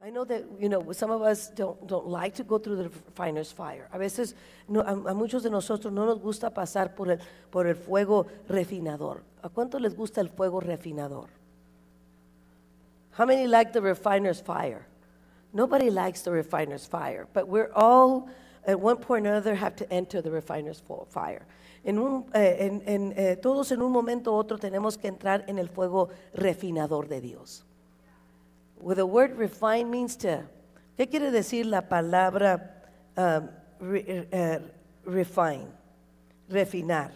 I know that, you know, some of us don't, don't like to go through the refiner's fire. A veces no, a, muchos de nosotros no nos gusta pasar por el, por el fuego refinador. ¿A cuánto les gusta el fuego refinador? How many like the refiner's fire? Nobody likes the refiner's fire, but we're all at one point or another have to enter the refiner's fire. Eh, en en, en, eh, todos en un momento u otro tenemos que entrar en el fuego refinador de Dios. With the word refine means to. ¿Qué quiere decir la palabra um, eh, refine? Refinar.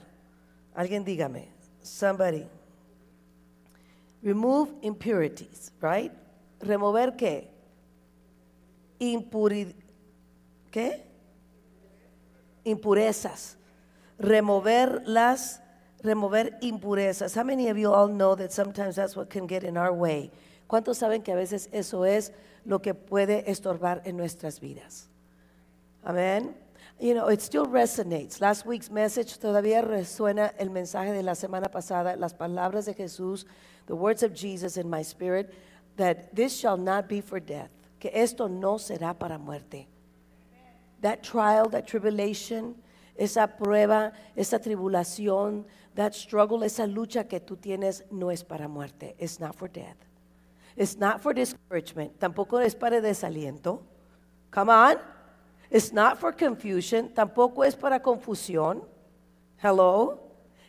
Alguien dígame. Somebody. Remove impurities, right? Remover qué? Impuri ¿Qué? Impurezas. Remover las, remover impurezas. How many of you all know that sometimes that's what can get in our way? ¿Cuántos saben que a veces eso es lo que puede estorbar en nuestras vidas? Amén. You know, it still resonates. Last week's message todavía resuena el mensaje de la semana pasada, las palabras de Jesús, the words of Jesus in my spirit, that this shall not be for death, que esto no será para muerte. That trial, that tribulation, esa prueba, esa tribulación, that struggle, esa lucha que tú tienes no es para muerte. It's not for death. It's not for discouragement. Tampoco es para desaliento. Come on. It's not for confusion. Tampoco es para confusión. Hello.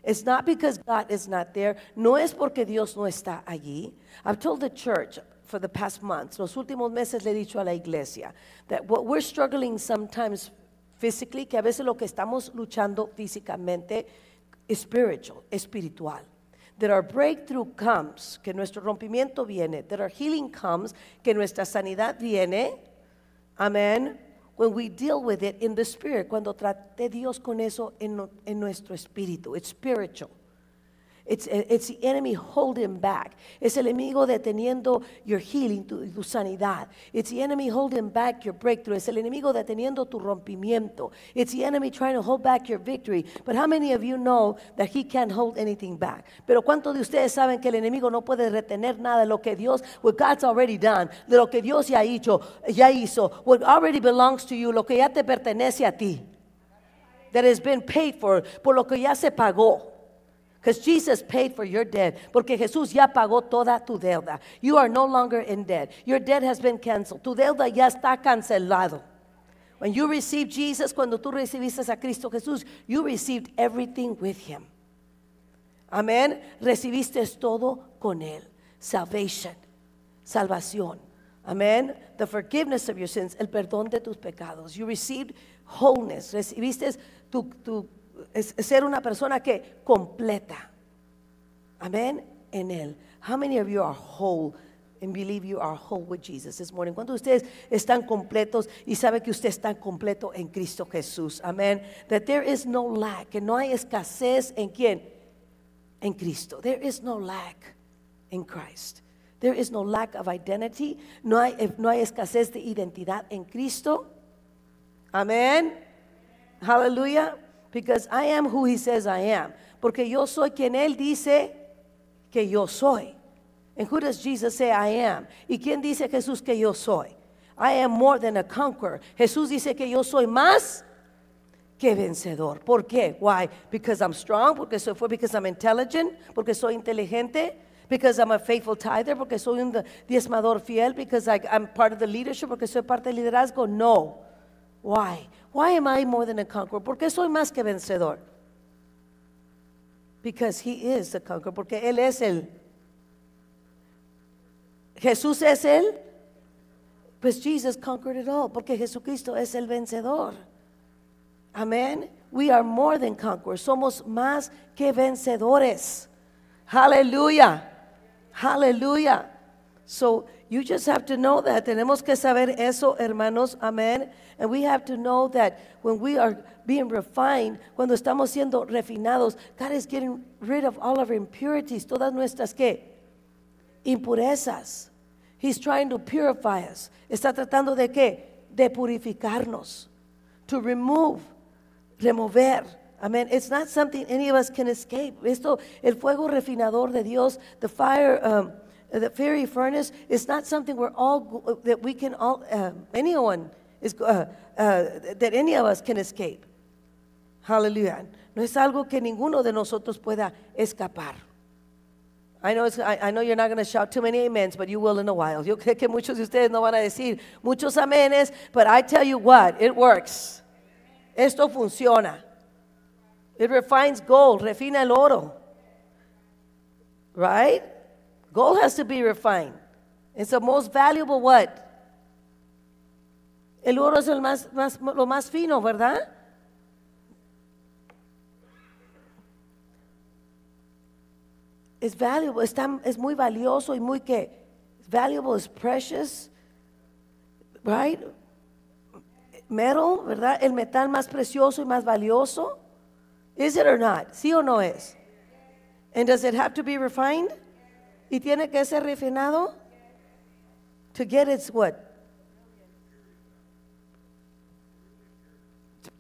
It's not because God is not there. No es porque Dios no está allí. I've told the church for the past months, los últimos meses le he dicho a la iglesia, that what we're struggling sometimes physically, que a veces lo que estamos luchando físicamente is spiritual, espiritual that our breakthrough comes, que nuestro rompimiento viene, that our healing comes, que nuestra sanidad viene. Amén. When we deal with it in the spirit, cuando trate Dios con eso en, en nuestro espíritu, it's spiritual. It's, eh, it's the enemy holding back. Es el enemigo deteniendo your healing, tu, tu, sanidad. It's the enemy holding back your breakthrough. Es el enemigo deteniendo tu rompimiento. It's the enemy trying to hold back your victory. But how many of you know that he can't hold anything back? Pero cuántos de ustedes saben que el enemigo no puede retener nada de lo que Dios, what God's already done, de lo que Dios ya hizo, ya hizo, what already belongs to you, lo que ya te pertenece a ti, that has been paid for, por lo que ya se pagó because Jesus paid for your debt. Porque Jesús ya pagó toda tu deuda. You are no longer in debt. Your debt has been canceled. Tu deuda ya está cancelado. When you received Jesus, cuando tú recibiste a Cristo Jesús, you received everything with him. Amén. Recibiste todo con él. Salvation. Salvación. Amén. The forgiveness of your sins, el perdón de tus pecados. You received wholeness. Recibiste tu, tu es ser una persona que completa. Amén. En él. How many of you are whole and believe you are whole with Jesus this morning? ¿Cuántos ustedes están completos y sabe que usted está completo en Cristo Jesús? Amén. That there is no lack, que no hay escasez en quién? En Cristo. There is no lack in Christ. There is no lack of identity. No hay, eh, no hay escasez de identidad en Cristo. Amén. Hallelujah. Because I am who he says I am. Porque yo soy quien él dice que yo soy. And who does Jesus say I am? ¿Y quién dice Jesús que yo soy? I am more than a conqueror. Jesús dice que yo soy más que vencedor. ¿Por qué? Why? Because I'm strong, porque soy fuerte, because I'm intelligent, porque soy inteligente, because I'm a faithful tither, porque soy un diezmador fiel, because I, I'm part of the leadership, porque soy parte del liderazgo. No. Why? Why am I more than a conqueror? ¿Por soy más que vencedor? Because he is the conqueror, porque él es el. Jesús es él. Pues Jesus conquered it all, porque Jesucristo es el vencedor. Amén. We are more than conquerors. Somos más que vencedores. Hallelujah. Hallelujah. So You just have to know that. Tenemos que saber eso, hermanos. Amén. And we have to know that when we are being refined, cuando estamos siendo refinados, God is getting rid of all of our impurities, todas nuestras que impurezas. He's trying to purify us. Está tratando de qué? De purificarnos. To remove, remover. Amen. It's not something any of us can escape. Esto, el fuego refinador de Dios, the fire. Um, the fiery furnace is not something we're all that we can all uh, anyone is uh, uh, that any of us can escape. Hallelujah. No es algo que ninguno de nosotros pueda escapar. I know, I, I know you're not going to shout too many amens, but you will in a while. Yo creo que muchos de ustedes no van a decir muchos amenes, but I tell you what, it works. Esto funciona. It refines gold, refina el oro. Right? Gold has to be refined. It's the most valuable what? El oro es el más, más, lo más fino, ¿verdad? It's valuable, It's very es muy valioso y muy que valuable is precious, right? Metal, ¿verdad? El metal más precioso y más valioso. Is it or not? ¿Sí o no es? And does it have to be refined? y tiene que ser refinado to get its what?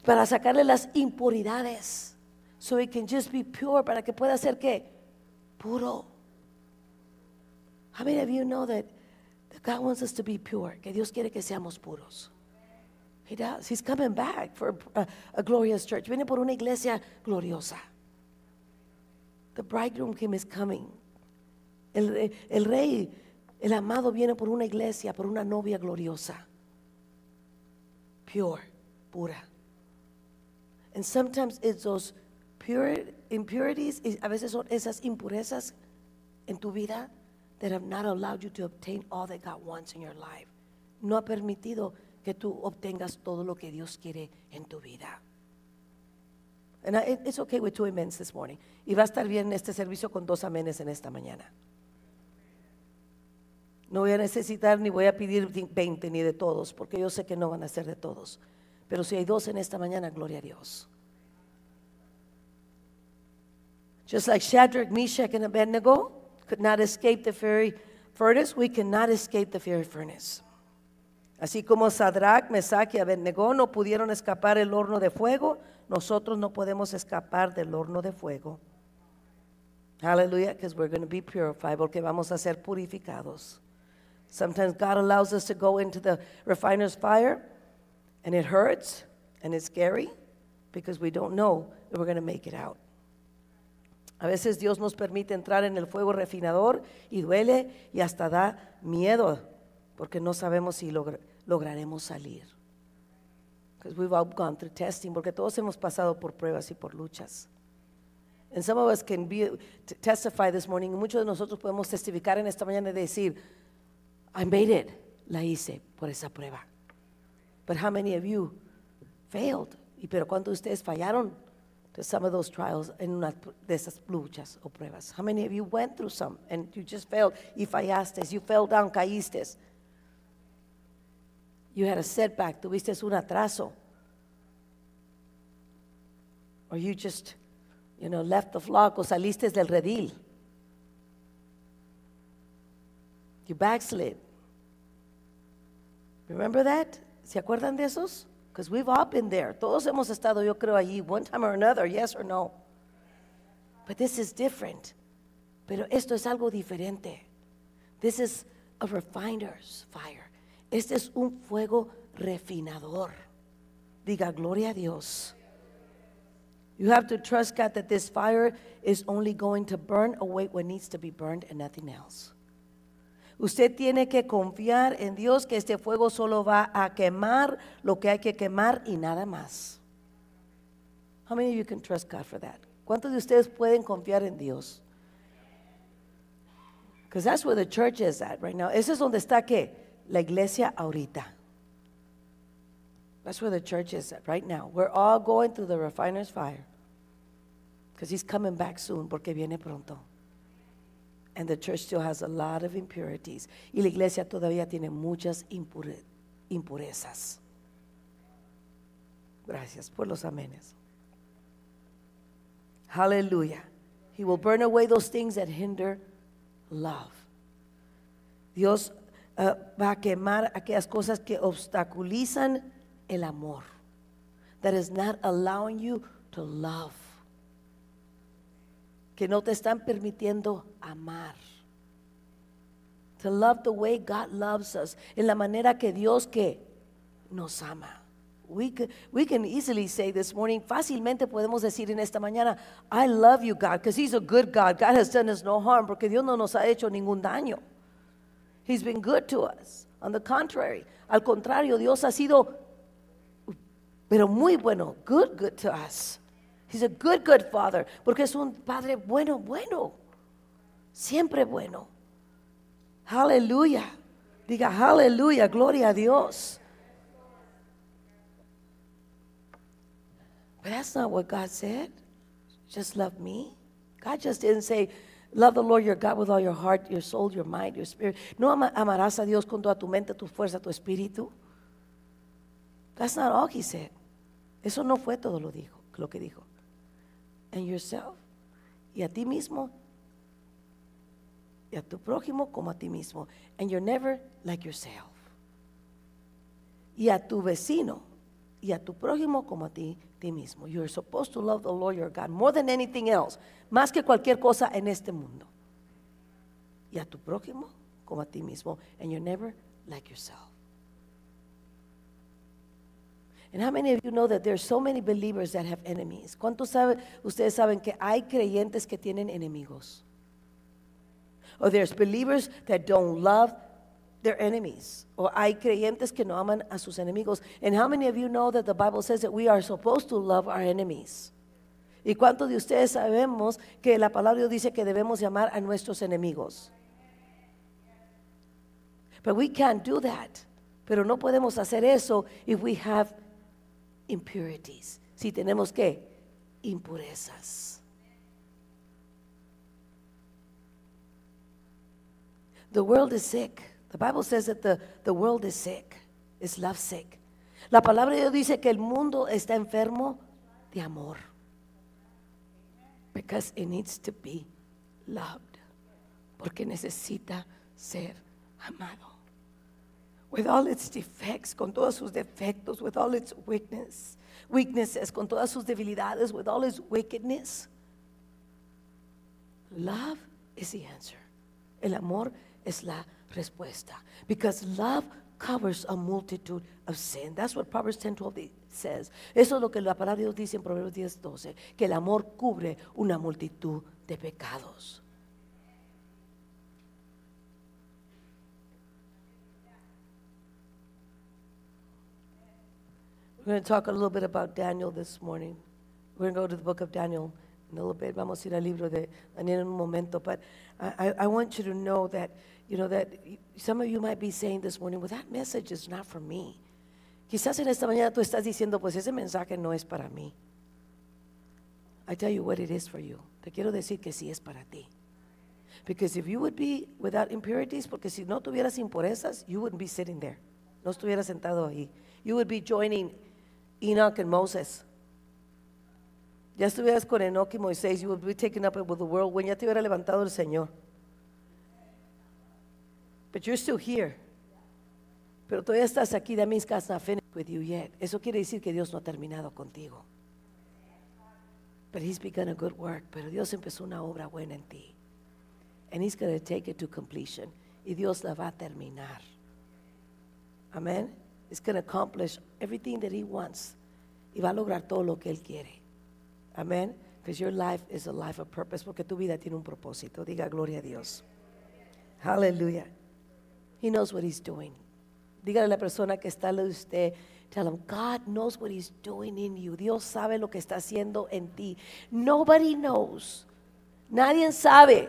Para sacarle las impuridades. So it can just be pure, para que pueda ser que puro. How many of you know that, God wants us to be pure? Que Dios quiere que seamos puros. He does. He's coming back for a, a glorious church. Viene por una iglesia gloriosa. The bridegroom king is coming. El, eh, el rey, el amado viene por una iglesia, por una novia gloriosa. Pure, pura. And sometimes it's those pure impurities, a veces son esas impurezas en tu vida that have not allowed you to obtain all that God wants in your life. No ha permitido que tú obtengas todo lo que Dios quiere en tu vida. And it's okay with two amens this morning. Y va a estar bien este servicio con dos amenes en esta mañana. No voy a necesitar ni voy a pedir 20 ni de todos, porque yo sé que no van a ser de todos. Pero si hay dos en esta mañana, gloria a Dios. Just like Shadrach, Meshach, and Abednego could not escape the fiery furnace, we cannot escape the fiery furnace. Así como Sadrach, Meshach y Abednego no pudieron escapar el horno de fuego, nosotros no podemos escapar del horno de fuego. Hallelujah, because we're going to be purified, porque vamos a ser purificados. Sometimes God allows us to go into the refiner's fire and it hurts and it's scary because we don't know if we're going to make it out. A veces Dios nos permite entrar en el fuego refinador y duele y hasta da miedo porque no sabemos si lograremos salir. Because we've all gone through testing, porque todos hemos pasado por pruebas y por luchas. And some of us can be, testify this morning. Muchos de nosotros podemos testificar en esta mañana y decir, I made it. La hice por esa prueba. But how many of you failed? ¿Y pero cuántos ustedes fallaron? To some of those trials en una de esas luchas o pruebas. How many of you went through some and you just failed? Y fallaste, you fell down, caíste. You had a setback, tuviste un atraso. Or you just, you know, left the flock o saliste del redil. You backslid. Remember that? ¿Se acuerdan de esos? Because we've all been there. Todos hemos estado, yo creo, allí, one time or another, yes or no. But this is different. Pero esto es algo diferente. This is a refiner's fire. Este es un fuego refinador. Diga, gloria a Dios. You have to trust God that this fire is only going to burn away what needs to be burned and nothing else. Usted tiene que confiar en Dios que este fuego solo va a quemar lo que hay que quemar y nada más. How many of you can trust God for that? ¿Cuántos de ustedes pueden confiar en Dios? Because that's where the church is at right now. Eso es donde está qué? La iglesia ahorita. That's where the church is at right now. We're all going through the refiner's fire. Because he's coming back soon, porque viene pronto. And the church still has a lot of impurities. Y la iglesia todavía tiene muchas impure, impurezas. Gracias por los amenes. Hallelujah. He will burn away those things that hinder love. Dios uh, va a quemar aquellas cosas que obstaculizan el amor. That is not allowing you to love que no te están permitiendo amar. To love the way God loves us, en la manera que Dios que nos ama. We can, we can easily say this morning, fácilmente podemos decir en esta mañana, I love you, God, because He's a good God. God has done us no harm, porque Dios no nos ha hecho ningún daño. He's been good to us. On the contrary, al contrario, Dios ha sido, pero muy bueno, good, good to us. He's a good, good father. Porque es un padre bueno, bueno. Siempre bueno. Aleluya. Diga aleluya, gloria a Dios. But that's not what God said. Just love me. God just didn't say, Love the Lord your God with all your heart, your soul, your mind, your spirit. No amarás a Dios con toda tu mente, tu fuerza, tu espíritu. That's not all he said. Eso no fue todo lo, dijo, lo que dijo yourself. Y a ti mismo y a tu prójimo como a ti mismo. And you're never like yourself. Y a tu vecino y a tu prójimo como a ti, ti mismo. You're supposed to love the Lord your God more than anything else, más que cualquier cosa en este mundo. Y a tu prójimo como a ti mismo. And you're never like yourself. And how many of you know that there are so many believers that have enemies? ¿Cuántos sabe ustedes saben que hay creyentes que tienen enemigos? Or there's believers that don't love their enemies. Or hay creyentes que no aman a sus enemigos. And how many of you know that the Bible says that we are supposed to love our enemies? ¿Y cuántos de ustedes sabemos que la palabra de Dios dice que debemos llamar a nuestros enemigos? But we can't do that. Pero no podemos hacer eso if we have impurities. Si tenemos que impurezas. The world is sick. The Bible says that the, the world is sick. It's love sick. La palabra de Dios dice que el mundo está enfermo de amor. Because it needs to be loved. Porque necesita ser amado with all its defects, con todos sus defectos, with all its weakness, weaknesses, con todas sus debilidades, with all its wickedness. Love is the answer. El amor es la respuesta. Because love covers a multitude of sin. That's what Proverbs 10 12 says. Eso es lo que la palabra de Dios dice en Proverbios 10 12, que el amor cubre una multitud de pecados. We're going to talk a little bit about Daniel this morning. We're going to go to the book of Daniel in a little bit. Vamos a ir al libro de Daniel en un momento. But I, I want you to know that, you know, that some of you might be saying this morning, well, that message is not for me. Quizás en esta mañana tú estás diciendo, pues ese mensaje no es para mí. I tell you what it is for you. Te quiero decir que sí es para ti. Because if you would be without impurities, porque si no tuvieras impurezas, you wouldn't be sitting there. No estuvieras sentado ahí. You would be joining Enoch and Moses. Ya estuvieras con Enoch y Moisés, you would be taken up with the world when ya te hubiera levantado el Señor. But you're still here. Pero todavía estás aquí, that means God's not finished with you yet. Eso quiere decir que Dios no ha terminado contigo. But he's begun a good work. Pero Dios empezó una obra buena en ti. And he's going to take it to completion. Y Dios la va a terminar. Amén is going accomplish everything that he wants. Y va a lograr todo lo que él quiere. Amén. Because your life is a life of purpose. Porque tu vida tiene un propósito. Diga gloria a Dios. Hallelujah. He knows what he's doing. Dígale a la persona que está al de usted. Tell him, God knows what he's doing in you. Dios sabe lo que está haciendo en ti. Nobody knows. Nadie sabe.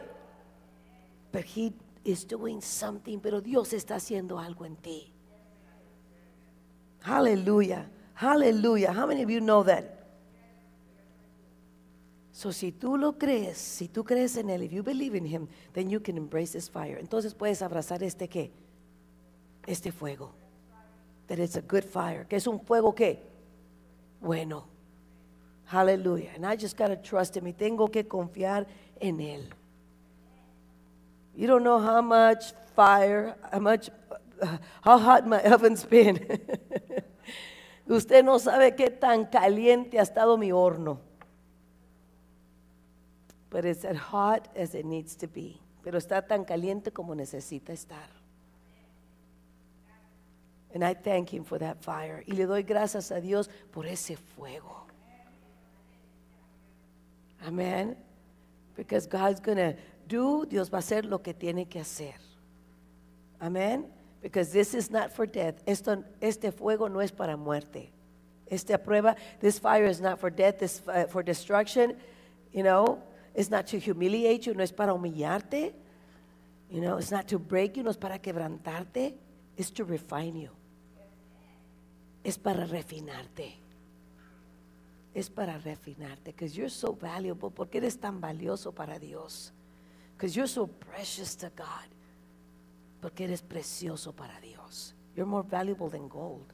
But he is doing something. Pero Dios está haciendo algo en ti. Hallelujah. Hallelujah. How many of you know that? So si tú lo crees, si tú crees en él, if you believe in him, then you can embrace this fire. Entonces puedes abrazar este qué? Este fuego. That it's a good fire. Que es un fuego qué? Bueno. Hallelujah. And I just got to trust him. Y tengo que confiar en él. You don't know how much fire, how much, uh, how hot my oven's been. Usted no sabe qué tan caliente ha estado mi horno. hot as it needs to be. Pero está tan caliente como necesita estar. And I thank him for that fire. Y le doy gracias a Dios por ese fuego. Amén. Because do, Dios va a hacer lo que tiene que hacer. Amén. because this is not for death. Esto, este fuego no es para muerte. Esta prueba, this fire is not for death, this uh, for destruction. You know, it's not to humiliate you, no es para humillarte. You know, it's not to break you, no es para quebrantarte. It's to refine you. Es para refinarte. Es para refinarte. Because you're so valuable. Porque eres tan valioso para Dios. Because you're so precious to God porque eres precioso para Dios. You're more valuable than gold.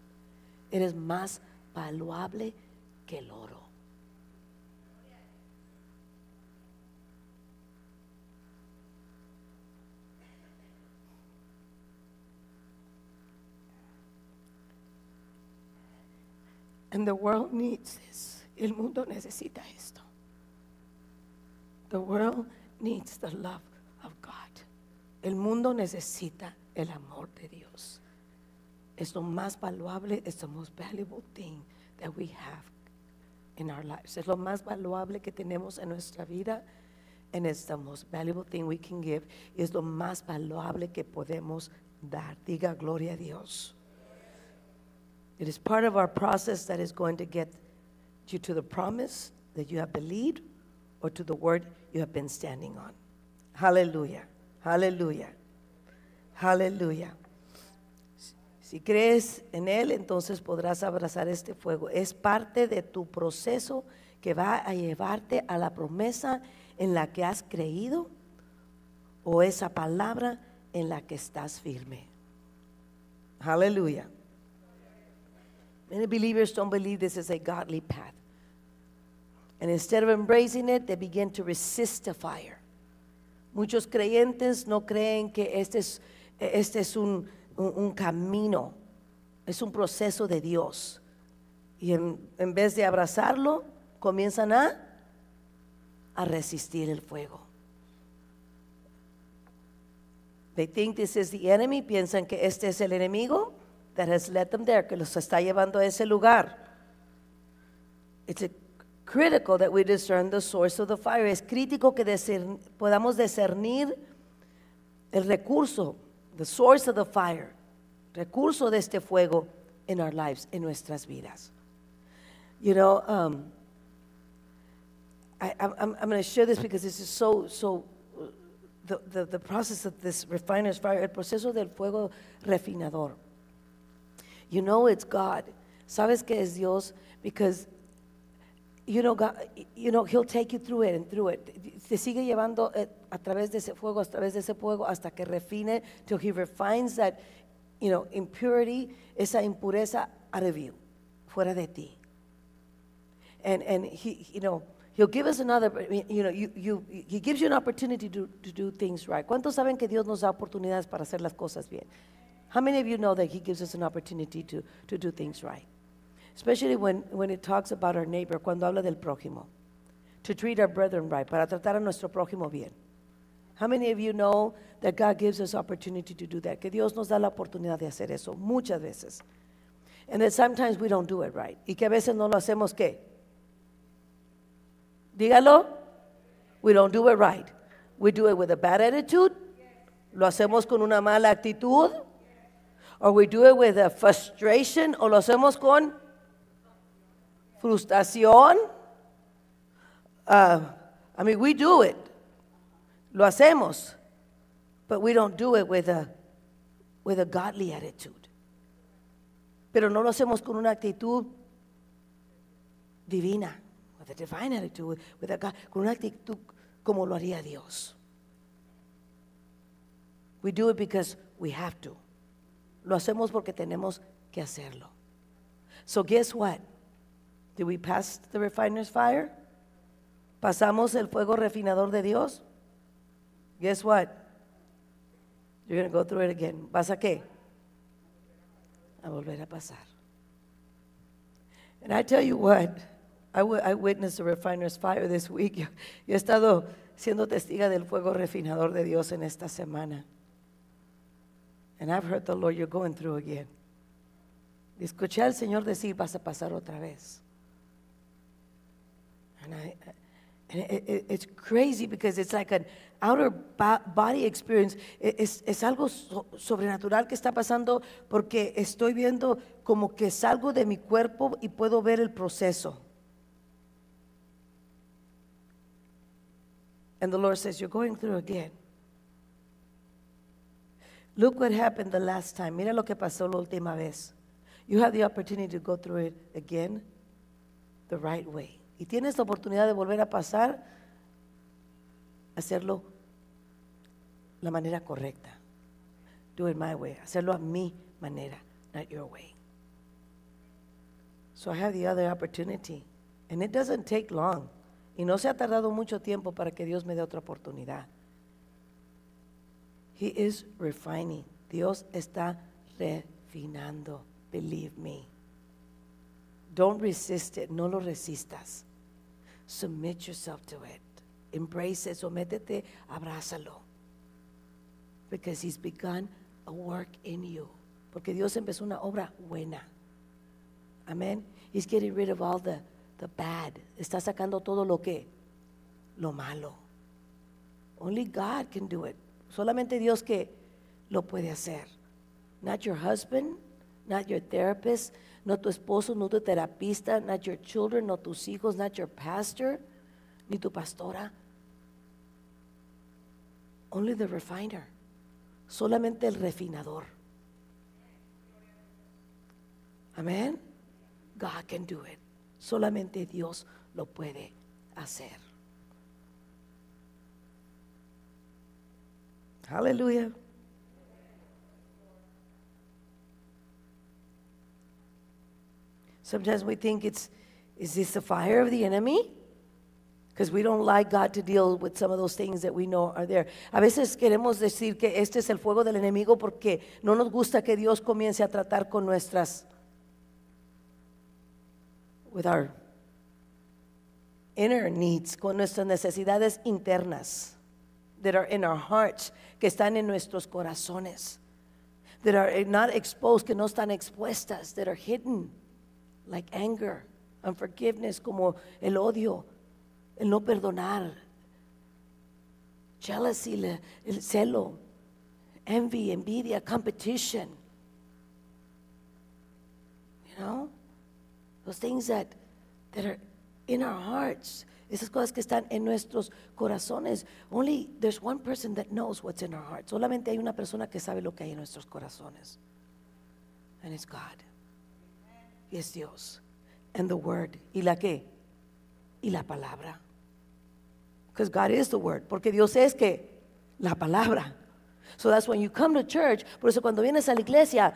Eres más valuable que el oro. And the world needs this. El mundo necesita esto. The world needs the love El mundo necesita el amor de Dios. Es lo más valuable, es the most valuable thing that we have in our lives. Es lo más valuable que tenemos en nuestra vida. And it's the most valuable thing we can give. Es lo más valuable que podemos dar. Diga gloria a Dios. It is part of our process that is going to get you to the promise that you have believed or to the word you have been standing on. Hallelujah. Aleluya. Aleluya. Si crees en Él, entonces podrás abrazar este fuego. Es parte de tu proceso que va a llevarte a la promesa en la que has creído o esa palabra en la que estás firme. Aleluya. Many believers don't believe this is a godly path. And instead of embracing it, they begin to resist the fire. Muchos creyentes no creen que este es, este es un, camino, es un proceso de Dios. Y en, vez de abrazarlo, comienzan a, a resistir el fuego. They think this is the enemy, piensan que este es el enemigo that has led them there, que los está llevando a ese lugar. It's critical that we discern the source of the fire. Es crítico que discern, podamos discernir el recurso, the source of the fire, recurso de este fuego in our lives, en nuestras vidas. You know, um, I, am I'm, I'm going to share this because this is so, so, the, the, the process of this refiner's fire, el proceso del fuego refinador. You know it's God. Sabes que es Dios because you know, God, you know, He'll take you through it and through it. Te sigue llevando eh, a través de ese fuego, a través de ese fuego, hasta que refine, till He refines that, you know, impurity, esa impureza out of you, fuera de ti. And, and He, you know, He'll give us another, you know, you, you, He gives you an opportunity to, to do things right. ¿Cuántos saben que Dios nos da oportunidades para hacer las cosas bien? How many of you know that He gives us an opportunity to, to do things right? especially when, when it talks about our neighbor, cuando habla del prójimo, to treat our brethren right, para tratar a nuestro prójimo bien. How many of you know that God gives us opportunity to do that? Que Dios nos da la oportunidad de hacer eso muchas veces. And that sometimes we don't do it right. Y que a veces no lo hacemos qué? Dígalo. We don't do it right. We do it with a bad attitude. Lo hacemos con una mala actitud. Or we do it with a frustration. O lo hacemos con frustración. Uh, I mean, we do it. Lo hacemos. But we don't do it with a, with a godly attitude. Pero no lo hacemos con una actitud divina, with a divine attitude, with a God, con una actitud como lo haría Dios. We do it because we have to. Lo hacemos porque tenemos que hacerlo. So guess what? Did we pass the refiner's fire? ¿Pasamos el fuego refinador de Dios? Guess what? You're going to go through it again. ¿Vas a qué? A volver a pasar. And I tell you what, I, I witnessed the refiner's fire this week. Yo, yo he estado siendo testiga del fuego refinador de Dios en esta semana. And I've heard the Lord, you're going through again. Escuché al Señor decir, vas a pasar otra vez. And it, it's crazy because it's like an outer body experience. E, es, algo sobrenatural que está pasando porque estoy viendo como que salgo de mi cuerpo y puedo ver el proceso. And the Lord says, You're going through again. Look what happened the last time. Mira lo que pasó la última vez. You have the opportunity to go through it again the right way y tienes la oportunidad de volver a pasar, hacerlo la manera correcta. Do it my way. Hacerlo a mi manera, not your way. So I have the other opportunity. And it doesn't take long. Y no se ha tardado mucho tiempo para que Dios me dé otra oportunidad. He is refining. Dios está refinando. Believe me. Don't resist it. No lo resistas. Submit yourself to it. Embrace it. Sométete, abrázalo. Because He's begun a work in you. Porque Dios empezó una obra buena. Amén. He's getting rid of all the, the bad. Está sacando todo lo que, lo malo. Only God can do it. Solamente Dios que lo puede hacer. Not your husband, not your therapist, no tu esposo, no tu terapista, not your children, no tus hijos, not your pastor, ni tu pastora. Only the refiner, solamente el refinador. Amén. God can do it. Solamente Dios lo puede hacer. Aleluya. Sometimes we think it's, is this the fire of the enemy? Because we don't like God to deal with some of those things that we know are there. A veces queremos decir que este es el fuego del enemigo porque no nos gusta que Dios comience a tratar con nuestras, with our inner needs, con nuestras necesidades internas that are in our hearts, que están en nuestros corazones, that are not exposed, que no están expuestas, that are hidden like anger, unforgiveness, como el odio, el no perdonar, jealousy, el, el celo, envy, envidia, competition. You know? Those things that, that are in our hearts. Esas cosas que están en nuestros corazones. Only there's one person that knows what's in our hearts. Solamente hay una persona que sabe lo que hay en nuestros corazones. And it's God. es Dios. And the word. ¿Y la qué? Y la palabra. Because God is the word. Porque Dios es que la palabra. So that's when you come to church. Por eso cuando vienes a la iglesia,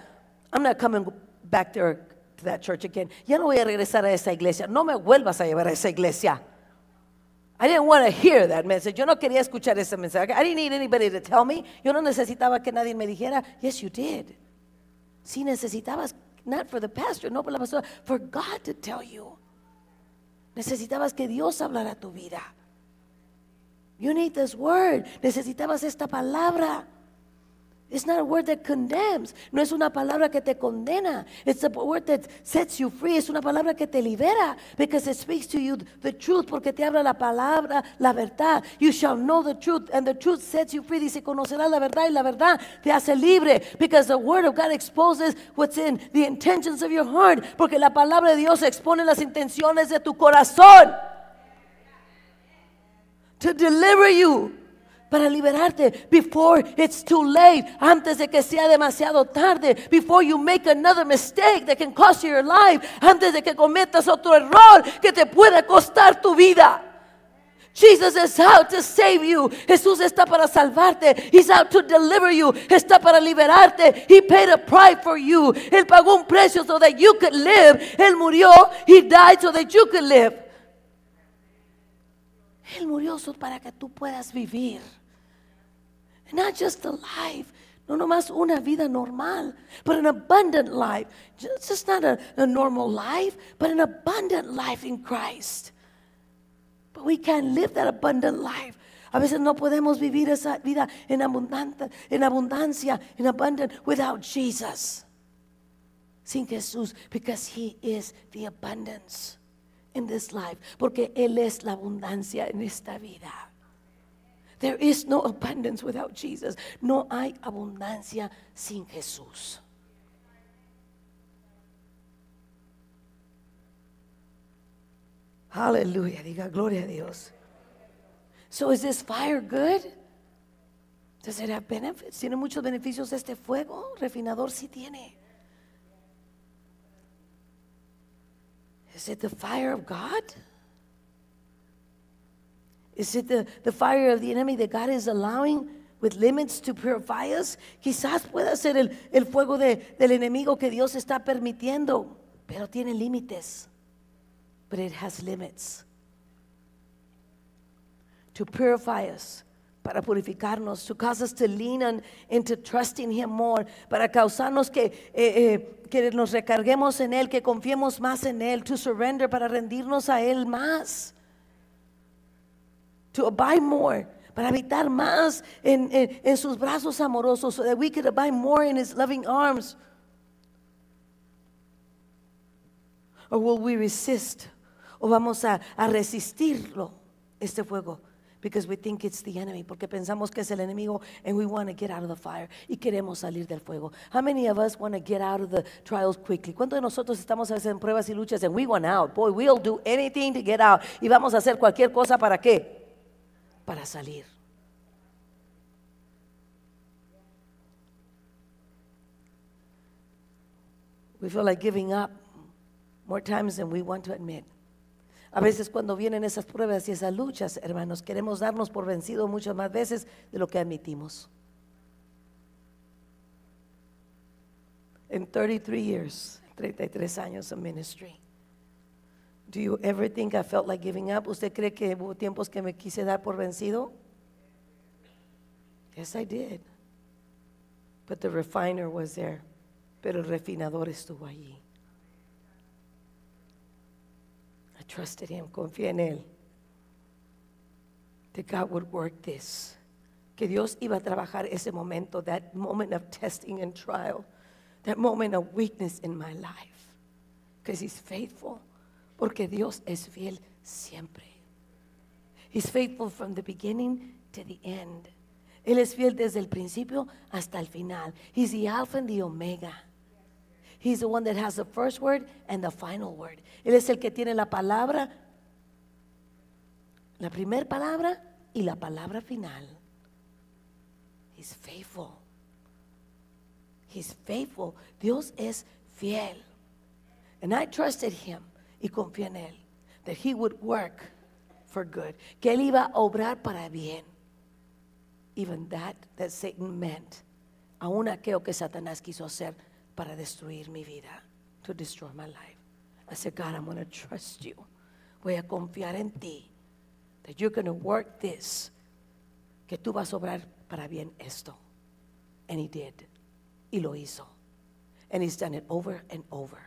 I'm not coming back there to that church again. Ya no voy a regresar a esa iglesia. No me vuelvas a llevar a esa iglesia. I didn't want to hear that message. Yo no quería escuchar ese mensaje. I didn't need anybody to tell me. Yo no necesitaba que nadie me dijera. Yes, you did. Si necesitabas Not for the pastor, no por la pastora, for God to tell you. Necesitabas que Dios hablara tu vida. You need this word. Necesitabas esta palabra. It's not a word that condemns. No es una palabra que te condena. It's a word that sets you free. Es una palabra que te libera. Because it speaks to you the truth. Porque te habla la palabra, la verdad. You shall know the truth. And the truth sets you free. Dice, conocerás la verdad. Y la verdad te hace libre. Because the word of God exposes what's in the intentions of your heart. Porque la palabra de Dios expone las intenciones de tu corazón. To deliver you. para liberarte. Before it's too late, antes de que sea demasiado tarde. Before you make another mistake that can cost you your life. Antes de que cometas otro error que te pueda costar tu vida. Jesus is out to save you. Jesús está para salvarte. He's out to deliver you. Está para liberarte. He paid a price for you. Él pagó un precio so that you could live. Él murió. He died so that you could live. Él murió para que tú puedas vivir. not just a life, no nomás una vida normal, but an abundant life. Just, just not a, a normal life, but an abundant life in Christ. But we can't live that abundant life A veces no podemos vivir esa vida en abundancia, en abundancia, in abundant without Jesus. Sin Jesús, because he is the abundance. in this life, porque Él es la abundancia en esta vida. There is no abundance without Jesus. No hay abundancia sin Jesús. Aleluya, diga gloria a Dios. So is this fire good? Does it have benefits? ¿Tiene muchos beneficios este fuego? Refinador sí tiene. Is it the fire of God? Is it the, the fire of the enemy that God is allowing with limits to purify us? Quizás pueda ser el, el fuego de, del enemigo que Dios está permitiendo, pero tiene límites. But it has limits to purify us para purificarnos. cause us to lean into trusting Him more, para causarnos eh, eh, que, nos recarguemos en Él, que confiemos más en Él, to surrender, para rendirnos a Él más, to abide more, para habitar más en, en, sus brazos amorosos, so that we could abide more in His loving arms. Or will we resist? O vamos a resistirlo, este fuego because we think it's the enemy, porque pensamos que es el enemigo, and we want to get out of the fire, y queremos salir del fuego. How many of us want to get out of the trials quickly? ¿Cuántos de nosotros estamos a veces en pruebas y luchas, and we want out? Boy, we'll do anything to get out, y vamos a hacer cualquier cosa para qué? Para salir. We feel like giving up more times than we want to admit. A veces cuando vienen esas pruebas y esas luchas, hermanos, queremos darnos por vencido muchas más veces de lo que admitimos. En 33 years, 33 años de ministry. Do you ever think I felt like giving up? ¿Usted cree que hubo tiempos que me quise dar por vencido? Yes, I did. But the refiner was there. Pero el refinador estuvo allí. trusted him, confié en él. That God would work this. Que Dios iba a trabajar ese momento, that moment of testing and trial, that moment of weakness in my life. Because he's faithful. Porque Dios es fiel siempre. He's faithful from the beginning to the end. Él es fiel desde el principio hasta el final. He's the Alpha and the Omega. He's the one that has the first word and the final word. Él es el que tiene la palabra, la primera palabra y la palabra final. He's faithful. He's faithful. Dios es fiel. And I trusted him y confié en él that he would work for good, que él iba a obrar para bien. Even that that Satan meant, aún aquello que Satanás quiso hacer para destruir mi vida, to destroy my life. I said, God, I'm going to trust you. Voy a confiar en ti that you're going to work this, que tú vas a obrar para bien esto. And he did. Y lo hizo. And he's done it over and over.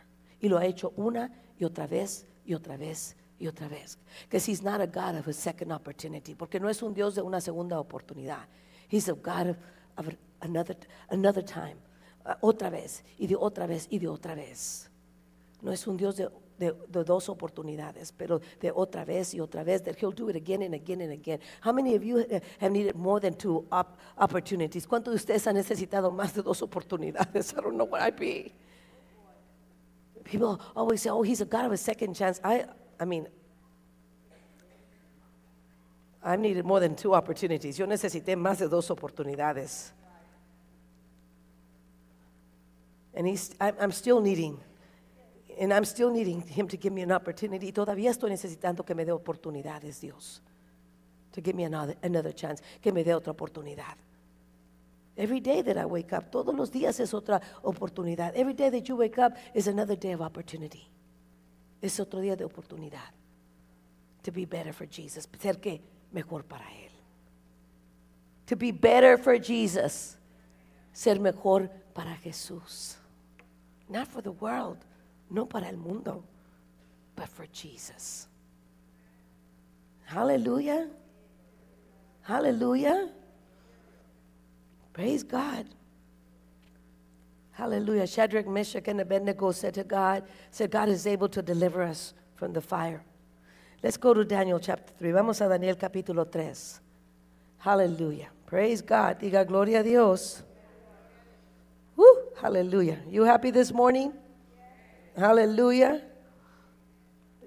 Y lo ha hecho una y otra vez y otra vez y otra vez. Because he's not a God of a second opportunity. Porque no es un Dios de una segunda oportunidad. He's a God of, of another, another time, Ah, otra vez y de otra vez y de otra vez. No es un Dios de, de, dos oportunidades, pero de otra vez y otra vez. That He'll do it again and again and again. How many of you eh, have needed more than two opportunities? ¿Cuántos de ustedes han necesitado más de dos oportunidades? I don't know what I'd be. People always say, "Oh, He's a God of a second chance." I, I mean, I've needed more than two opportunities. Yo necesité más de dos oportunidades. And he's, I'm still needing. And I'm still needing him to give me an opportunity. Todavía estoy necesitando que me dé oportunidades, Dios. To give me another, another chance. Que me dé otra oportunidad. Every day that I wake up, todos los días es otra oportunidad. Every day that you wake up is another day of opportunity. Es otro día de oportunidad. To be better for Jesus. Ser que mejor para Él. To be better for Jesus. Ser mejor para Jesús. Not for the world, no para el mundo, but for Jesus. Hallelujah. Hallelujah. Praise God. Hallelujah. Shadrach, Meshach, and Abednego said to God, said God is able to deliver us from the fire. Let's go to Daniel chapter 3. Vamos a Daniel capítulo 3. Hallelujah. Praise God. Diga gloria a Dios. Hallelujah. You happy this morning? Hallelujah.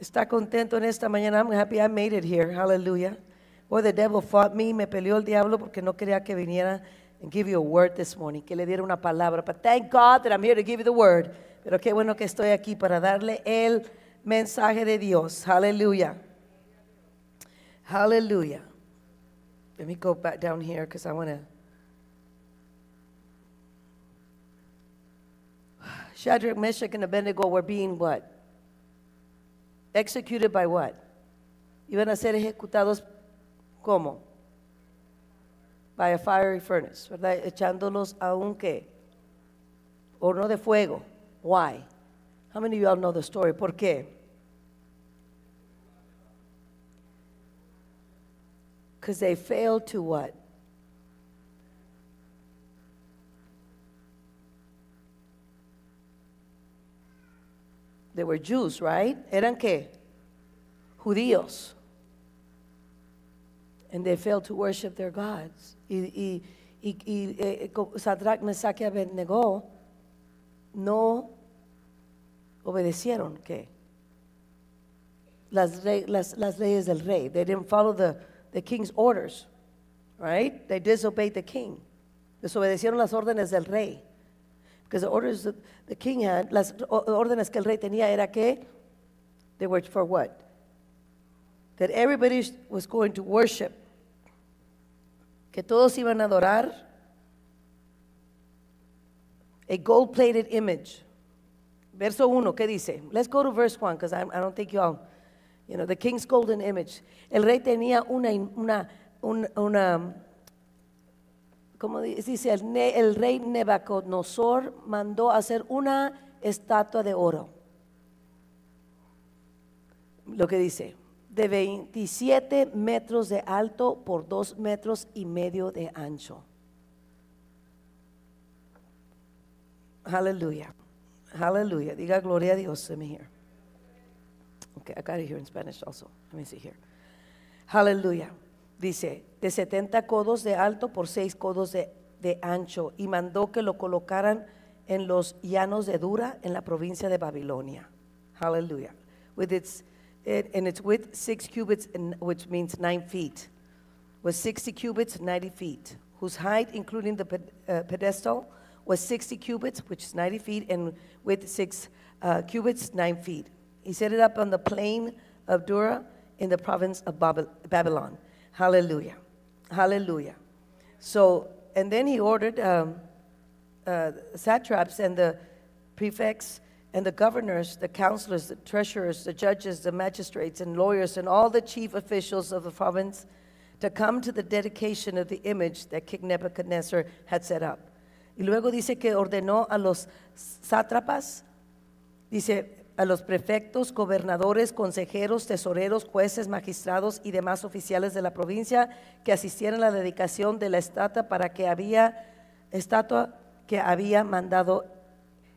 Está contento en esta mañana. I'm happy I made it here. Hallelujah. Well, the devil fought me. Me peleó el diablo porque no quería que viniera and give you a word this morning. Que le diera una palabra. But thank God that I'm here to give you the word. Pero qué bueno que estoy aquí para darle el mensaje de Dios. Hallelujah. Hallelujah. Let me go back down here because I want to. Shadrach, Meshach, and Abednego were being what? Executed by what? Iban a ser ejecutados como? By a fiery furnace, ¿verdad? Echándolos a un qué? Horno de fuego. Why? How many of y'all know the story? ¿Por qué? Because they failed to what? They were Jews, right? ¿Eran qué? Judíos. And they failed to worship their gods. Y, y, y, y eh, eh, Sadrach, Mesach y Abednego no obedecieron qué? Las, las, las leyes del rey. They didn't follow the, the king's orders, right? They disobeyed the king. Desobedecieron las órdenes del rey. Because the orders that the king had, las órdenes que el rey tenía era que, they were for what? That everybody was going to worship. Que todos iban a adorar a gold-plated image. Verso 1, ¿qué dice? Let's go to verse 1, because I, I don't think you all, you know, the king's golden image. El rey tenía una, una, una, una um, como dice el, rey Nebuchadnezzar, mandó hacer una estatua de oro. Lo que dice, de 27 metros de alto por dos metros y medio de ancho. Aleluya. Aleluya. Diga gloria a Dios. Let me Okay, I got it here in Spanish also. Let me see here. Hallelujah. dice, de 70 codos de alto por 6 codos de, de ancho, y mandó que lo colocaran en los llanos de Dura, en la provincia de Babilonia. Hallelujah. With its, it, eh, and its width, six cubits, which means nine feet, was 60 cubits, 90 feet, whose height, including the uh, pedestal, was 60 cubits, which is 90 feet, and width six uh, cubits, nine feet. He set it up on the plain of Dura in the province of Babylon. Hallelujah. Hallelujah. So, and then he ordered um, uh, satraps and the prefects and the governors, the counselors, the treasurers, the judges, the magistrates, and lawyers, and all the chief officials of the province to come to the dedication of the image that King Nebuchadnezzar had set up. Y luego dice que ordenó a los sátrapas, dice, a los prefectos, gobernadores, consejeros, tesoreros, jueces, magistrados y demás oficiales de la provincia que asistieran a la dedicación de la estatua para que había estatua que había mandado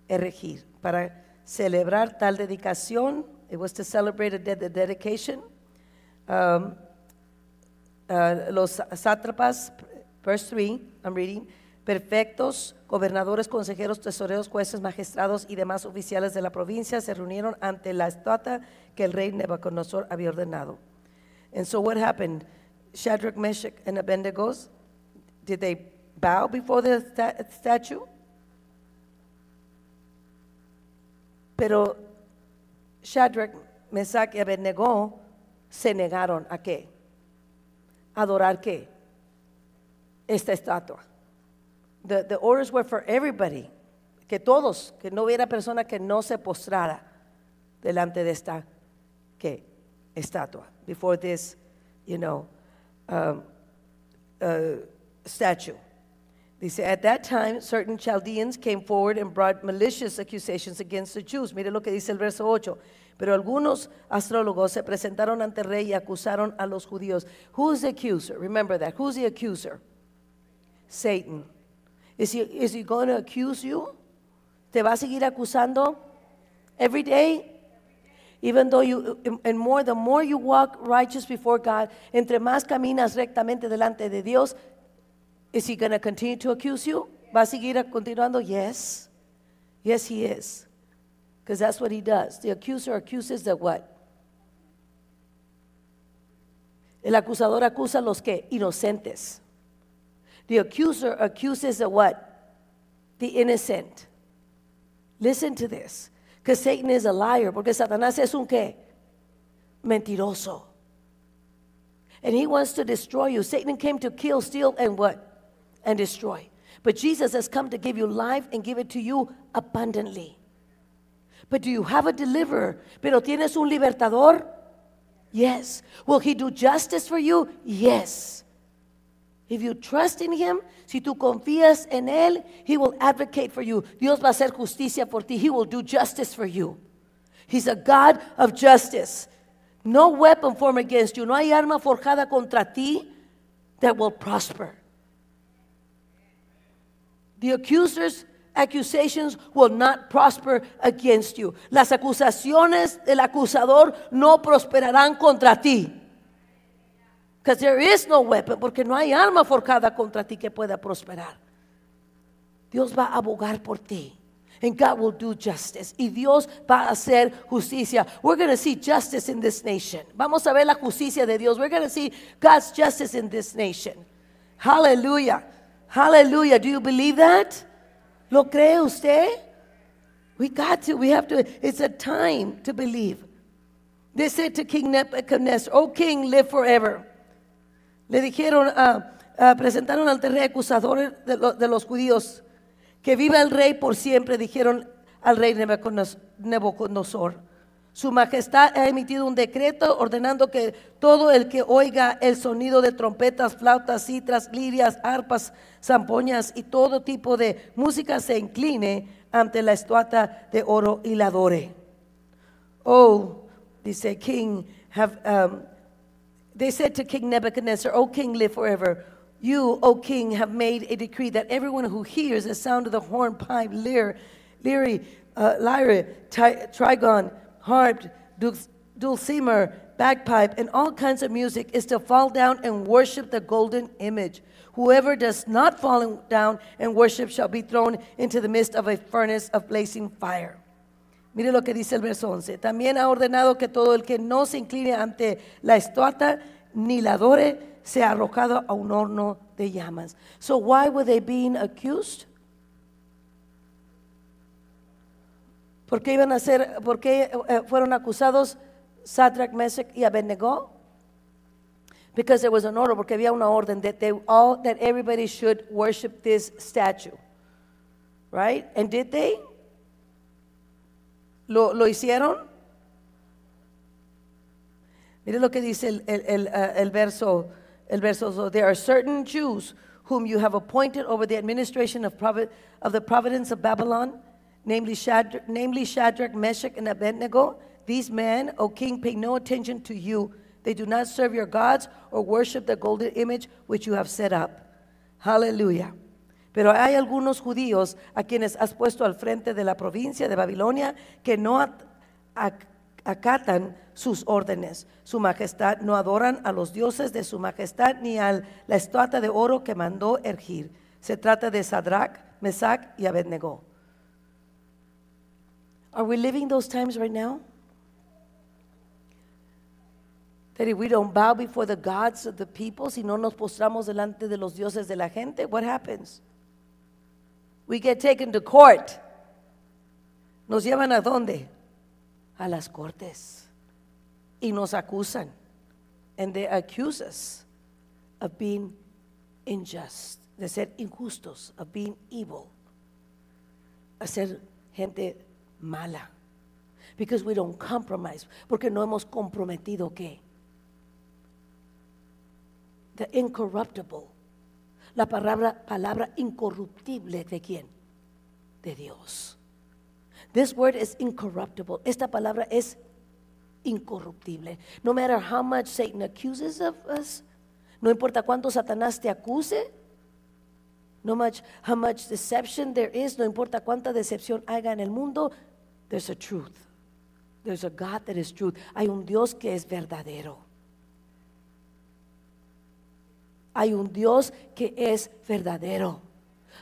erigir para celebrar tal dedicación. It was to celebrate the dedication. Um, uh, los sátrapas, verse 3, I'm reading. Perfectos, gobernadores, consejeros, tesoreros, jueces, magistrados y demás oficiales de la provincia se reunieron ante la estatua que el rey Nebuchadnezzar había ordenado. And so what happened? Shadrach, Meshach, and Abednego, did they bow before the statue? Pero Shadrach, Meshach y Abednego se negaron a qué? Adorar qué? Esta estatua. the, the orders were for everybody, que todos, que no hubiera persona que no se postrara delante de esta que estatua, before this, you know, um, uh, statue. Dice, at that time, certain Chaldeans came forward and brought malicious accusations against the Jews. Mire lo que dice el verso 8. Pero algunos astrólogos se presentaron ante el rey y acusaron a los judíos. Who's the accuser? Remember that. Who's the accuser? Satan. Is he, is he going to accuse you? ¿Te va a seguir acusando? Every day, even though you, and more, the more you walk righteous before God, entre más caminas rectamente delante de Dios, is he going to continue to accuse you? ¿Va a seguir continuando? Yes. Yes, he is. Because that's what he does. The accuser accuses the what? El acusador acusa a los que? Inocentes. The accuser accuses the what? The innocent. Listen to this. Because Satan is a liar. Porque Satanás es un qué? Mentiroso. And he wants to destroy you. Satan came to kill, steal, and what? And destroy. But Jesus has come to give you life and give it to you abundantly. But do you have a deliverer? Pero tienes un libertador? Yes. Will he do justice for you? Yes. If you trust in him, si tú confías en él, he will advocate for you. Dios va a hacer justicia por ti. He will do justice for you. He's a God of justice. No weapon formed against you. No hay arma forjada contra ti that will prosper. The accuser's accusations will not prosper against you. Las acusaciones del acusador no prosperarán contra ti. Because there is no weapon, porque no hay arma forjada contra ti que pueda prosperar. Dios va a abogar por ti. And God will do justice. Y Dios va a hacer justicia. We're going to see justice in this nation. Vamos a ver la justicia de Dios. We're going to see God's justice in this nation. Hallelujah. Hallelujah. Do you believe that? ¿Lo cree usted? We got to. We have to. It's a time to believe. They said to King Nebuchadnezzar, O king, live forever. le dijeron, presentaron ante rey acusador de, los judíos, que viva el rey por siempre, dijeron al rey Nebucodonosor. Su majestad ha emitido un decreto ordenando que todo el que oiga el sonido de trompetas, flautas, citras, lirias, arpas, zampoñas y todo tipo de música se incline ante la estuata de oro y la adore. Oh, dice King, have, um, They said to King Nebuchadnezzar, O king, live forever. You, O king, have made a decree that everyone who hears the sound of the horn, pipe, lyre, lyre, uh, lyre tri trigon, harp, dul dulcimer, bagpipe, and all kinds of music is to fall down and worship the golden image. Whoever does not fall down and worship shall be thrown into the midst of a furnace of blazing fire. Mire lo que dice el verso 11. También ha ordenado que todo el que no se incline ante la estuata ni la adore sea arrojado a un horno de llamas. So why were they being accused? ¿Por qué iban a ser, por eh, fueron acusados Sadrach, Mesach y Abednego? Because there was an order, porque había una orden that that everybody should worship this statue. Right? And did they? ¿Lo, lo hicieron? Mire lo que dice el, el, el, eh, el verso, el verso so, There are certain Jews whom you have appointed over the administration of, provi of the providence of Babylon, namely Shadrach, namely Shadrach, Meshach, and Abednego. These men, O king, pay no attention to you. They do not serve your gods or worship the golden image which you have set up. Hallelujah. Pero hay algunos judíos a quienes has puesto al frente de la provincia de Babilonia que no acatan sus órdenes. Su majestad no adoran a los dioses de su majestad ni a la estatua de oro que mandó Ergir. Se trata de Sadrach, Mesach y Abednego. Are we living those times right now? we people, si no nos postramos delante de los dioses de la gente, what happens? We get taken to court. ¿Nos llevan a dónde? A las cortes. Y nos acusan. And they accuse us of being unjust, de ser injustos, of being evil, a ser gente mala. Because we don't compromise. Porque no hemos comprometido qué? The incorruptible la palabra, palabra incorruptible de quién? De Dios. This word is incorruptible. Esta palabra es incorruptible. No matter how much Satan accuses of us, no importa cuánto Satanás te acuse, no much how much deception there is, no importa cuánta decepción haya en el mundo, there's a truth. There's a God that is truth. Hay un Dios que es verdadero. hay un Dios que es verdadero.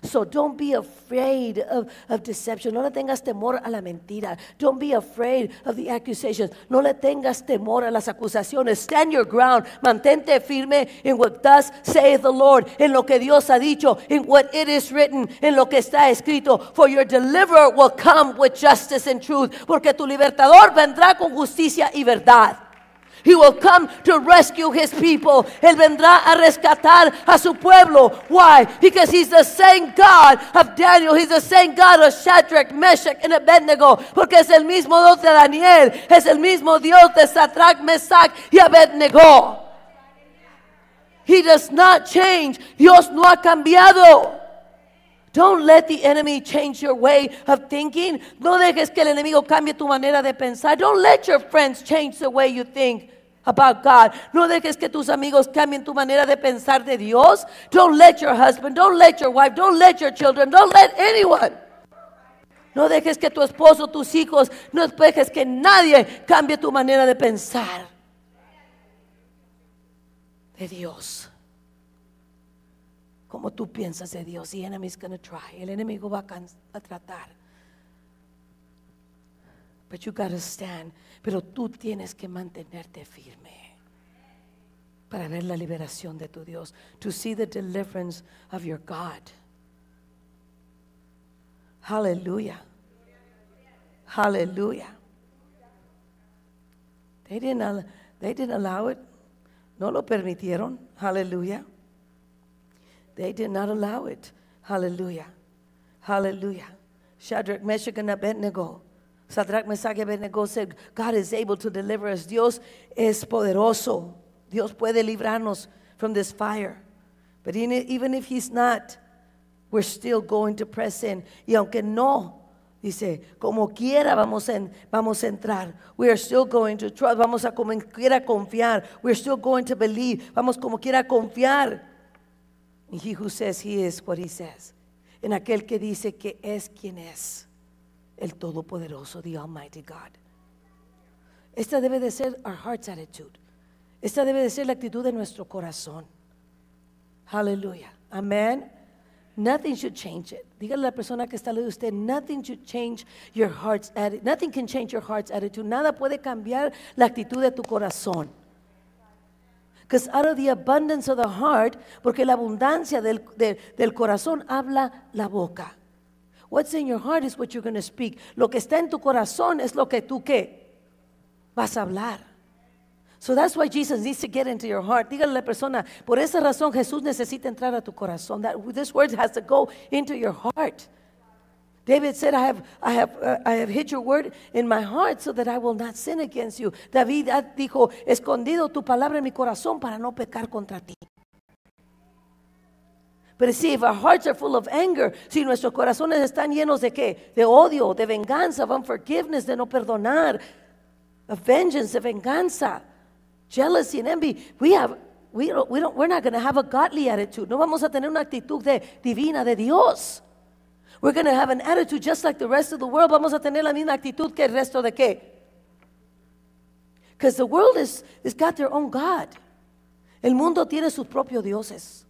So don't be afraid of, deception. No le tengas temor a la mentira. Don't be afraid of the accusations. No le tengas temor a las acusaciones. Stand your ground. Mantente firme en what thus saith the Lord. En lo que Dios ha dicho. In what it is written. En lo que está escrito. For your deliverer will come with justice and truth. Porque tu libertador vendrá con justicia y verdad. He will come to rescue his people. Él vendrá a rescatar a su pueblo. Why? Because he's the same God of Daniel. He's the same God of Shadrach, Meshach, and Abednego. Porque es el mismo Dios de Daniel. Es el mismo Dios de Sadrach, Meshach y Abednego. He does not change. Dios no ha cambiado. Don't let the enemy change your way of thinking. No dejes que el enemigo cambie tu manera de pensar. Don't let your friends change the way you think about God. No dejes que tus amigos cambien tu manera de pensar de Dios. Don't let your husband, don't let your wife, don't let your children, don't let anyone. No dejes que tu esposo, tus hijos, no dejes que nadie cambie tu manera de pensar de Dios. Como tú piensas de Dios, the enemy's gonna try. El enemigo va a, a tratar. But you gotta stand. Pero tú tienes que mantenerte firme para ver la liberación de tu Dios. To see the deliverance of your God. Hallelujah. Hallelujah. They didn't, al- they didn't allow it. No lo permitieron. Hallelujah. They did not allow it. Hallelujah. Hallelujah. Shadrach, Meshach, and Abednego Sadrach, Mesach y God is able to deliver us. Dios es poderoso. Dios puede librarnos from this fire. But even if he's not, we're still going to press in. Y aunque no, dice, como quiera vamos, en, vamos a entrar. We are still going to trust. Vamos a como quiera confiar. We're still going to believe. Vamos como quiera confiar. And he who says he is what he says. En aquel que dice que es quien es el Todopoderoso, the Almighty God. Esta debe de ser our heart's attitude. Esta debe de ser la actitud de nuestro corazón. Hallelujah. Amen. Nothing should change it. Dígale a la persona que está al lado de usted, nothing should change your heart's attitude. Nothing can change your heart's attitude. Nada puede cambiar la actitud de tu corazón. Because out of the abundance of the heart, porque la abundancia del, del corazón habla la boca. What's in your heart is what you're going to speak. Lo que está en tu corazón es lo que tú qué vas a hablar. So that's why Jesus needs to get into your heart. Dígale a la persona, por esa razón Jesús necesita entrar a tu corazón. That, this word has to go into your heart. David said, I have, I, have, uh, I have hid your word in my heart so that I will not sin against you. David dijo, escondido tu palabra en mi corazón para no pecar contra ti. But see, if our hearts are full of anger, si nuestros corazones están llenos de qué? De odio, de venganza, of unforgiveness, de no perdonar, of vengeance, de venganza, jealousy and envy, we have we don't, we don't, we're not going to have a godly attitude. No vamos a tener una actitud de, divina de Dios. We're going to have an attitude just like the rest of the world. Vamos a tener la misma actitud que el resto de qué? Because the world is, has got their own God. El mundo tiene sus propios dioses.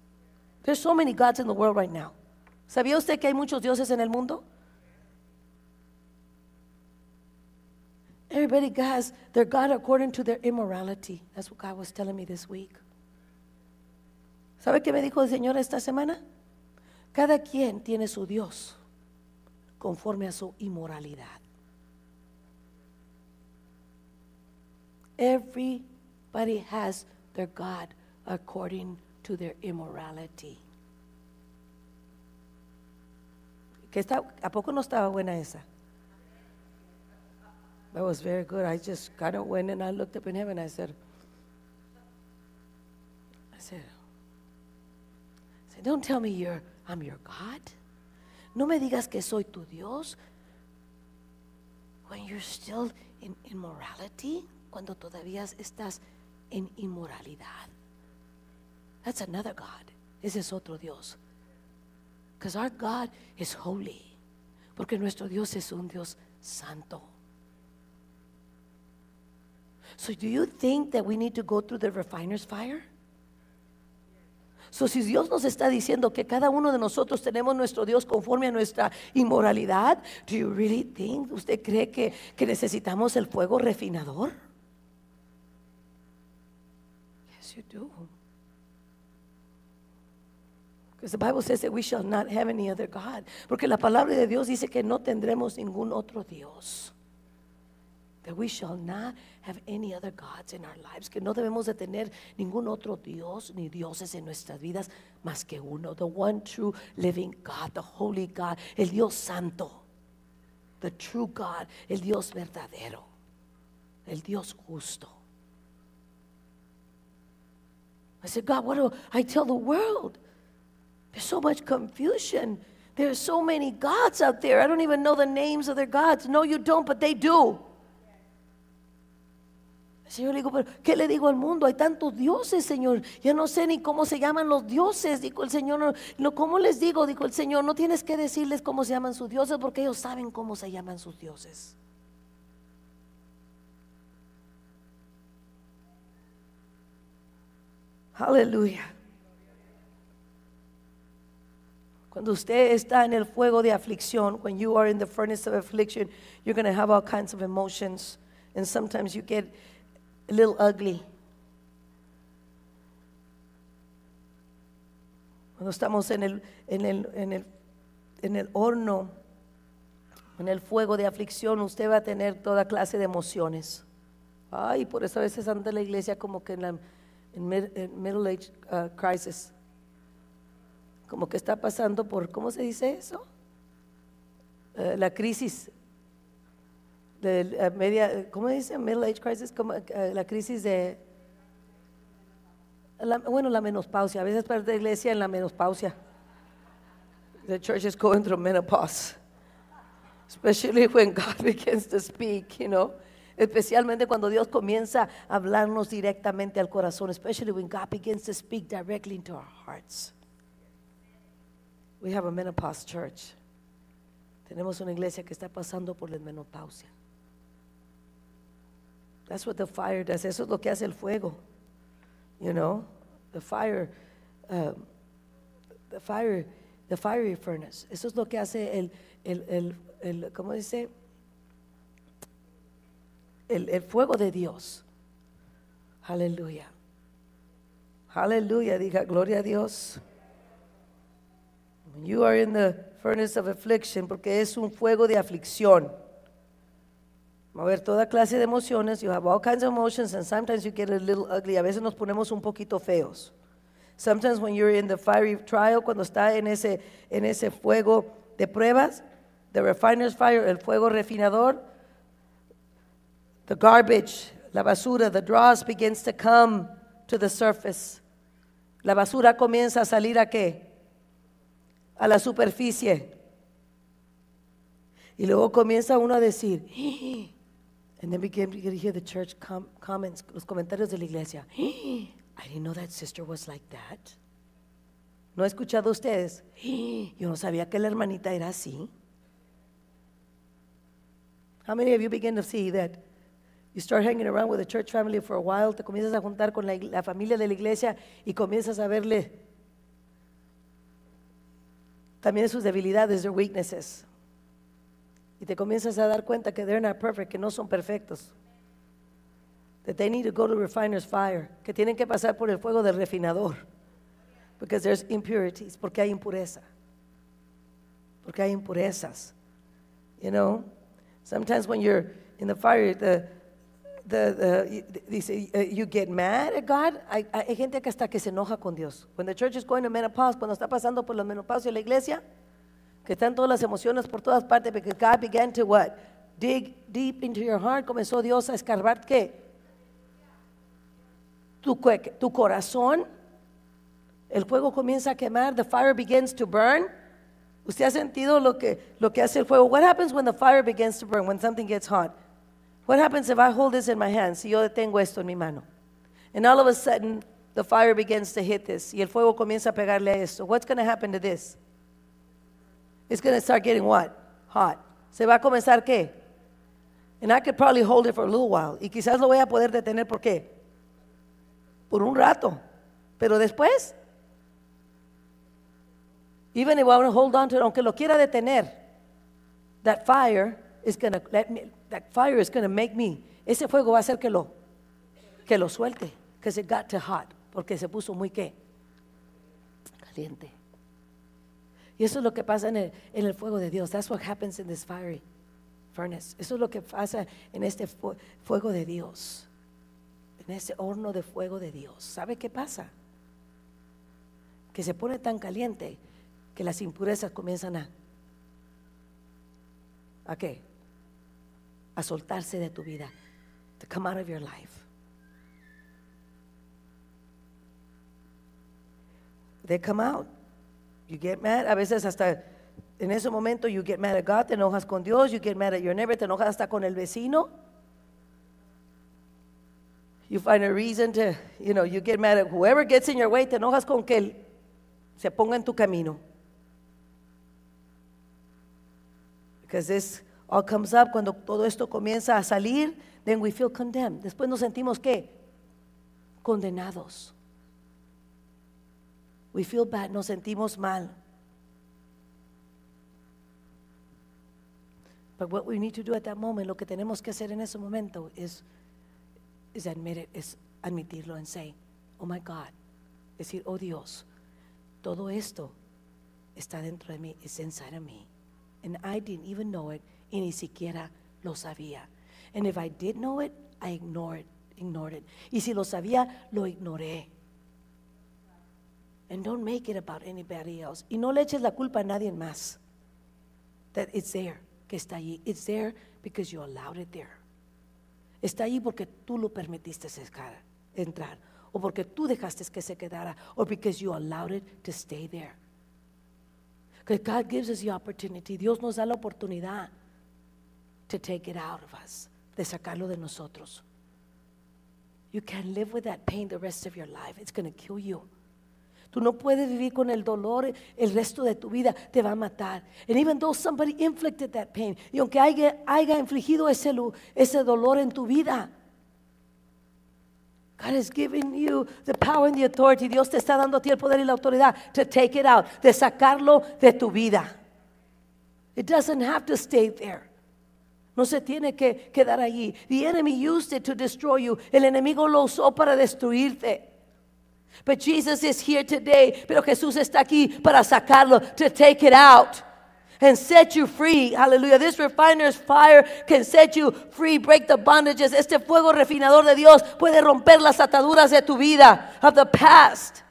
There's so many gods in the world right now. ¿Sabía usted que hay muchos dioses en el mundo? Everybody has their God according to their immorality. That's what God was telling me this week. ¿Sabe qué me dijo el Señor esta semana? Cada quien tiene su Dios conforme a su inmoralidad. Everybody has their God according to their immorality. ¿A poco no estaba buena esa? That was very good. I just kind of went and I looked up in heaven. I said, I said, I said, don't tell me you're, I'm your God. No me digas que soy tu Dios. When you're still in immorality, cuando todavía estás en inmoralidad. That's another God. Ese es otro Dios. Because our God is holy. Porque nuestro Dios es un Dios santo. So do you think that we need to go through the refiner's fire? So, si Dios nos está diciendo que cada uno de nosotros tenemos nuestro Dios conforme a nuestra inmoralidad, do you really think, ¿usted cree que, que necesitamos el fuego refinador? Yes, you do. Because the Bible says that we shall not have any other God. Porque la palabra de Dios dice que no tendremos ningún otro Dios. That we shall not have any other gods in our lives. Que no debemos de tener ningún otro Dios ni dioses en nuestras vidas más que uno. The one true living God, the holy God, el Dios santo. The true God, el Dios verdadero. El Dios justo. I said, God, what do I tell the world? There's so much confusion. are so many gods out there. I don't even know the names of their gods. No, you don't, but they do. Señor, le digo, ¿pero ¿qué le digo al mundo? Hay tantos dioses, Señor. Yo no sé ni cómo se llaman los dioses. Dijo el Señor, no, ¿cómo les digo? Dijo el Señor, no tienes que decirles cómo se llaman sus dioses porque ellos saben cómo se llaman sus dioses. Aleluya. Cuando usted está en el fuego de aflicción, when you are in the furnace of affliction, you're going to have all kinds of emotions. And sometimes you get a little ugly. Cuando estamos en el, en el, en el, en el horno, en el fuego de aflicción, usted va a tener toda clase de emociones. Ay, por eso a veces anda la iglesia como que en la en middle age uh, crisis como que está pasando por, ¿cómo se dice eso? Eh, la crisis, de eh, media, ¿cómo dice? Middle age crisis, eh, la crisis de, bueno, la menopausia, a veces para la iglesia en la menopausia. The church is going through menopause, especially when God begins to speak, you know especialmente cuando Dios comienza a hablarnos directamente al corazón, especially when God begins to speak directly into our hearts. We have a menopause church. Tenemos una iglesia que está pasando por la menopausia. That's what the fire does. Eso es lo que hace el fuego. You know, the fire, uh, the fire, the fiery furnace. Eso es lo que hace el, el, el, el ¿cómo dice? El, el fuego de Dios. Aleluya. Aleluya, diga, gloria a Dios. You are in the furnace of affliction, porque es un fuego de aflicción. Va a haber toda clase de emociones. You have all kinds of emotions, and sometimes you get a little ugly. A veces nos ponemos un poquito feos. Sometimes when you're in the fiery trial, cuando está en ese, en ese fuego de pruebas, the refiner's fire, el fuego refinador, the garbage, la basura, the dross begins to come to the surface. La basura comienza a salir a qué? a la superficie. Y luego comienza uno a decir, ah". and then we to hear the church comments, los comentarios de la iglesia. Ah". I didn't know that sister was like that. ¿No he escuchado ustedes? Ah. Yo no sabía que la hermanita era así. How many of you begin to see that? You start hanging around with the church family for a while, te comienzas a juntar con la, la familia de la iglesia y comienzas a verle también sus debilidades, their weaknesses. Y te comienzas a dar cuenta que they're not perfect, que no son perfectos. That they need to go to refiner's fire, que tienen que pasar por el fuego del refinador. Because there's impurities, porque hay impureza. Porque hay impurezas. You know? Sometimes when you're in the fire, the The, dice, eh, you get mad at God. Hay, gente que hasta que se enoja con Dios. When the church is going to menopause, cuando está pasando por la menopausia de la iglesia, que están todas las emociones por todas partes, porque God began to what? Dig deep into your heart. Comenzó Dios a escarbar qué? Tu, tu corazón. El fuego comienza a quemar. The fire begins to burn. ¿Usted ha sentido lo que, lo que hace el fuego? What happens when the fire begins to burn, when something gets hot? What happens if I hold this in my hand? Si yo detengo esto en mi mano. And all of a sudden, the fire begins to hit this. Y el fuego comienza a pegarle a esto. What's going to happen to this? It's going to start getting what? Hot. Se va a comenzar qué? And I could probably hold it for a little while. Y quizás lo voy a poder detener por qué? Por un rato. Pero después, even if I want to hold on to it, aunque lo quiera detener, that fire is going to let me, that fire is going to make me. Ese fuego va a hacer que lo, que lo suelte. Because it got too hot. Porque se puso muy qué? Caliente. Y eso es lo que pasa en el, fuego de Dios. That's what happens in this fiery furnace. Eso es lo que pasa en este fuego de Dios. En ese horno de fuego de Dios. ¿Sabe qué pasa? Que se pone tan caliente que las impurezas comienzan a. ¿A qué? a soltarse de tu vida. To come out of your life. They come out. You get mad. A veces hasta en ese momento you get mad at God, te enojas con Dios, you get mad at your neighbor, te enojas hasta con el vecino. You find a reason to, you know, you get mad at whoever gets in your way, te enojas con que se ponga en tu camino. Because this all comes up, cuando todo esto comienza a salir, then we feel condemned. Después nos sentimos qué? Condenados. We feel bad, nos sentimos mal. But what we need to do at that moment, lo que tenemos que hacer en ese momento es is admit it, es admitirlo and say, "Oh my God." Decir, "Oh Dios, todo esto está dentro de mí, it's inside of me." And I didn't even know it y ni siquiera lo sabía. And if I did know it, I ignored Ignored it. Y si lo sabía, lo ignoré. And don't make it about anybody else. Y no le eches la culpa a nadie más. That it's there, que está allí. It's there because you allowed it there. Está allí porque tú lo permitiste entrar. O porque tú dejaste que se quedara. O because you allowed it to stay there. Because God gives us the opportunity. Dios nos da la oportunidad to take it out of us, de sacarlo de nosotros. You can live with that pain the rest of your life. It's going to kill you. Tú no puedes vivir con el dolor el resto de tu vida, te va a matar. And even though somebody inflicted that pain, y aunque haya, haya infligido ese, ese dolor en tu vida, God has given you the power and the authority. Dios te está dando a ti el poder y la autoridad to take it out, de sacarlo de tu vida. It doesn't have to stay there. No se tiene que quedar allí. The enemy used it to destroy you. El enemigo lo usó para destruirte. But Jesus is here today. Pero Jesús está aquí para sacarlo, to take it out and set you free. Hallelujah. This refiner's fire can set you free, break the bondages. Este fuego refinador de Dios puede romper las ataduras de tu vida, of the past,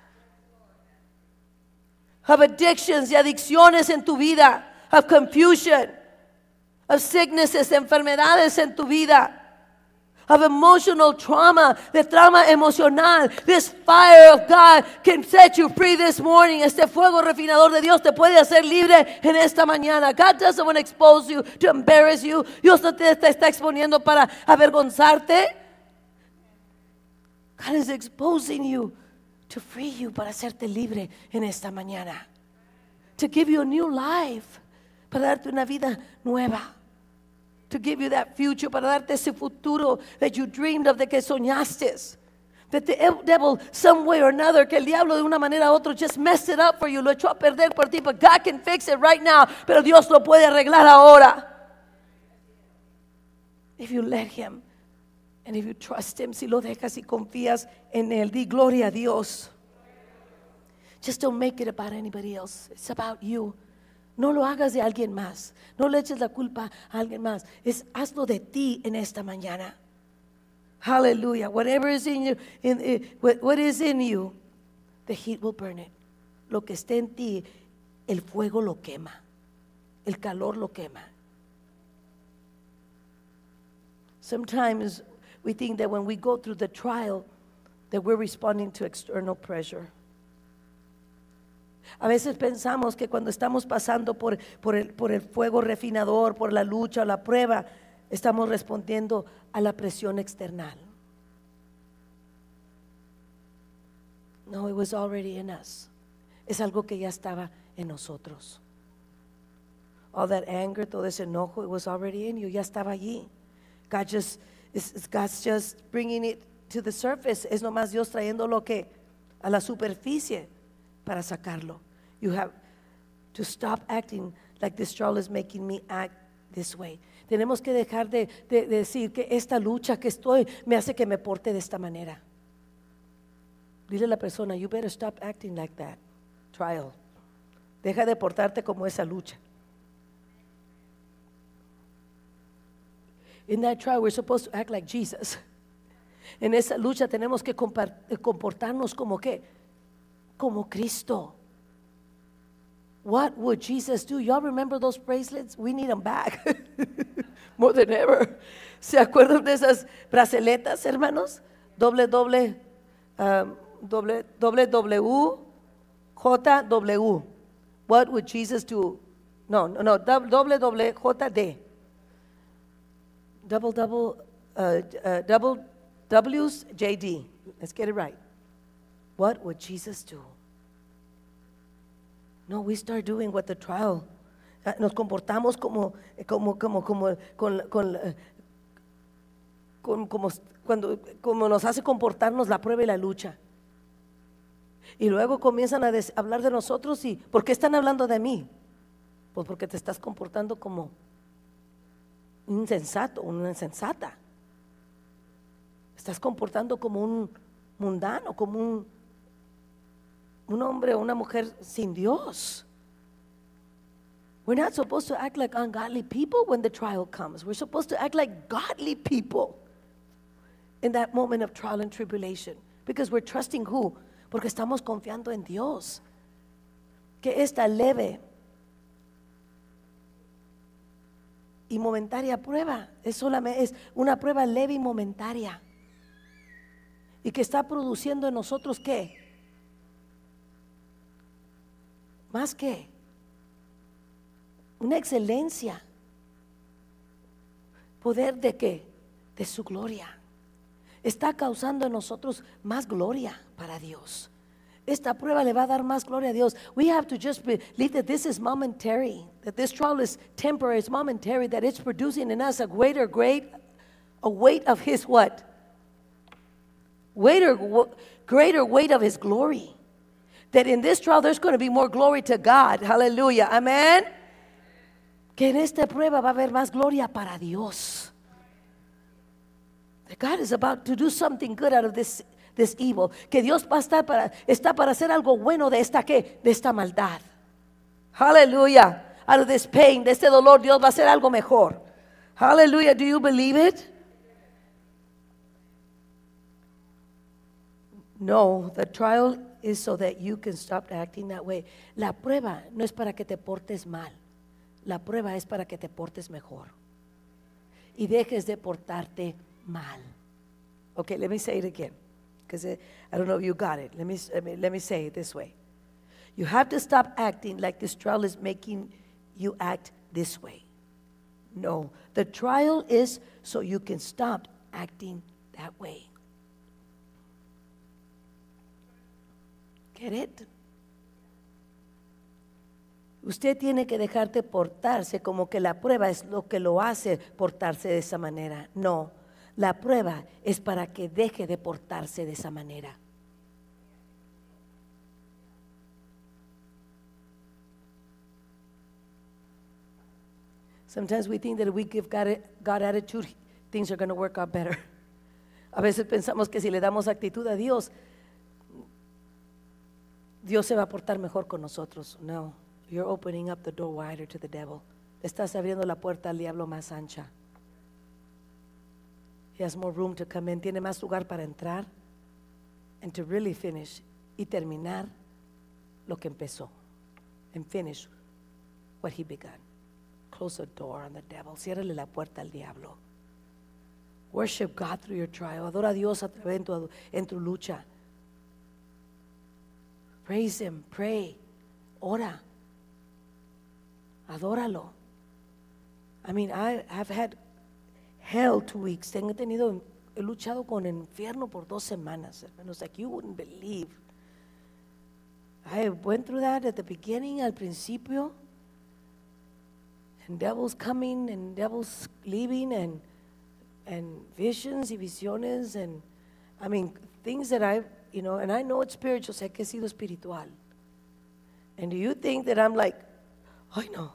of addictions de adicciones en tu vida, of confusion of sicknesses, enfermedades en tu vida. Of emotional trauma, de trauma emocional. This fire of God can set you free this morning. Este fuego refinador de Dios te puede hacer libre en esta mañana. God doesn't want to expose you, to embarrass you. Dios no te está exponiendo para avergonzarte. God is exposing you to free you, para hacerte libre en esta mañana. To give you a new life, para darte una vida nueva. to give you that future, para darte ese futuro that you dreamed of, de que soñaste. That the devil, some way or another, que el diablo de una manera u otra just messed it up for you, lo echó a perder por ti, but God can fix it right now, pero Dios lo puede arreglar ahora. If you let him, and if you trust him, si lo dejas y confías en él, di gloria a Dios. Just don't make it about anybody else. It's about you. No lo hagas de alguien más. No le eches la culpa a alguien más. Es hazlo de ti en esta mañana. Hallelujah. Whatever is in you, in, in, eh, what, what is in you, the heat will burn it. Lo que esté en ti, el fuego lo quema. El calor lo quema. Sometimes we think that when we go through the trial, that we're responding to external pressure. A veces pensamos que cuando estamos pasando por, el, por el fuego refinador, por la lucha o la prueba, estamos respondiendo a la presión externa. No, it was already in us. Es algo que ya estaba en nosotros. All that anger, todo ese enojo, it was already in you, ya estaba allí. God just, God's just bringing it to the surface. Es nomás Dios trayendo lo que a la superficie para sacarlo. You have to stop acting like this trial is making me act this way. Tenemos que dejar de, decir que esta lucha que estoy me hace que me porte de esta manera. Dile a la persona, you better stop acting like that. Trial. Deja de portarte como esa lucha. In that trial, we're supposed to act like Jesus. En esa lucha tenemos que comportarnos como que como Cristo. What would Jesus do? Y'all remember those bracelets? We need them back. More than ever. ¿Se acuerdan de esas braceletas, hermanos? Doble, doble, um, doble, doble, W, J, W. What would Jesus do? No, no, no, doble, doble, J, D. Double, double, uh, uh, double, W's, J, D. Let's get it right. what would Jesus do? No, we start doing what the trial. Eh, nos comportamos como, eh, como, como, eh, como, cuando, como nos hace comportarnos la prueba y la lucha. Y luego comienzan a hablar de nosotros y ¿por qué están hablando de mí? Pues porque te estás comportando como un insensato, una insensata. Estás comportando como un mundano, como un un hombre o una mujer sin Dios. We're not supposed to act like ungodly people when the trial comes. We're supposed to act like godly people in that moment of trial and tribulation. Because we're trusting who? Porque estamos confiando en Dios. Que esta leve y momentaria prueba es, solamente, es una prueba leve y momentaria. Y que está produciendo en nosotros qué? Más que una excelencia. Poder de qué? De su gloria. Está causando en nosotros más gloria para Dios. Esta prueba le va a dar más gloria a Dios. We have to just believe that this is momentary, that this trial is temporary, it's momentary, that it's producing in us a greater great, a weight of His what? Greater, greater weight of His glory that in this trial there's going to be more glory to God. Hallelujah. Amén. Que en esta prueba va a haber más gloria para Dios. That God is about to do something good out of this, this evil. Que Dios va a estar para, está para hacer algo bueno de esta, ¿qué? De esta maldad. Hallelujah. Out of this pain, de este dolor, Dios va a hacer algo mejor. Hallelujah. Do you believe it? No, the trial is so that you can stop acting that way. La prueba no es para que te portes mal. La prueba es para que te portes mejor. Y dejes de portarte mal. Okay, let me say it again. Because I don't know if you got it. Let me, let me, let me say it this way. You have to stop acting like this trial is making you act this way. No, the trial is so you can stop acting that way. Usted tiene que dejarte portarse como que la prueba es lo que lo hace portarse de esa manera. No, la prueba es para que deje de portarse de esa manera. Sometimes we think that if we give God, attitude, things are going to work out better. A veces pensamos que si le damos actitud a Dios, Dios se va a portar mejor con nosotros. No, you're opening up the door wider to the devil. Estás abriendo la puerta al diablo más ancha. He has more room to come in. Tiene más lugar para entrar and to really finish y terminar lo que empezó. And finish what he began. Close the door on the devil. Ciérrale la puerta al diablo. Worship God through your trial. Adora a Dios a través de tu, en tu lucha. Praise Him, pray, ora, adóralo. I mean, I have had hell two weeks. Tengo tenido, he luchado con el infierno por dos semanas, hermanos, like you wouldn't believe. I went through that at the beginning, al principio, and devils coming and devils leaving and and visions y visiones and I mean things that I you know, and I know it's spiritual, sé que he sido espiritual. And do you think that I'm like, I know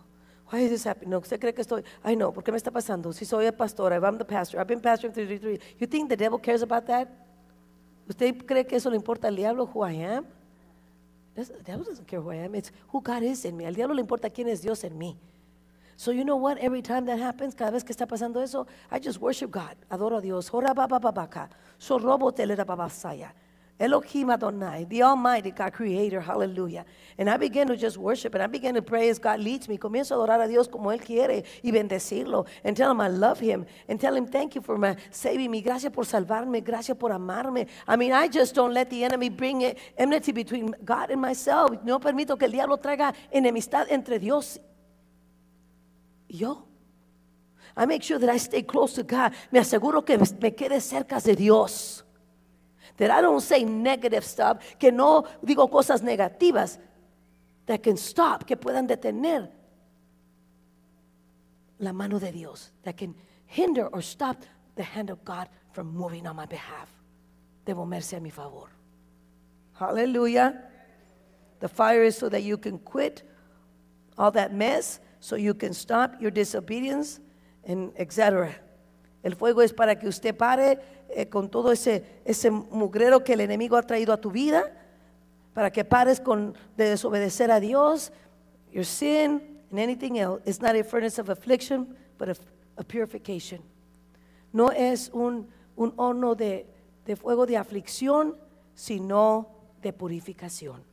why is this happening? No, usted cree que estoy, I know ¿por qué me está pasando? Si soy el pastor, if I'm the pastor, I've been pastoring 33, you think the devil cares about that? ¿Usted cree que eso le importa al diablo, who I am? That's, the devil doesn't care who I am, it's who God is in me. Al diablo le importa quién es Dios en mí. So you know what? Every time that happens, cada vez que está pasando eso, I just worship God. Adoro a Dios. Hora ba ba ba ba ka. So robo telera babasaya. Elohim Adonai, the Almighty God, Creator, hallelujah. And I begin to just worship and I begin to pray as God leads me. Comienzo a adorar a Dios como Él quiere y bendecirlo. And tell Him I love Him. And tell Him thank you for my saving me. Gracias por salvarme. Gracias por amarme. I mean, I just don't let the enemy bring it, enmity between God and myself. No permito que el diablo traiga enemistad entre Dios y yo. I make sure that I stay close to God. Me aseguro que me quede cerca de Dios. that I don't say negative stuff, que no digo cosas negativas that can stop, que puedan detener la mano de Dios, that can hinder or stop the hand of God from moving on my behalf. Debo mercy a mi favor. Hallelujah. The fire is so that you can quit all that mess, so you can stop your disobedience, and etc. El fuego es para que usted pare Eh, con todo ese, ese mugrero que el enemigo ha traído a tu vida, para que pares con, de desobedecer a Dios, your sin and anything else. It's not a furnace of affliction, but a, purification. No es un, un horno de, de fuego de aflicción, sino de purificación.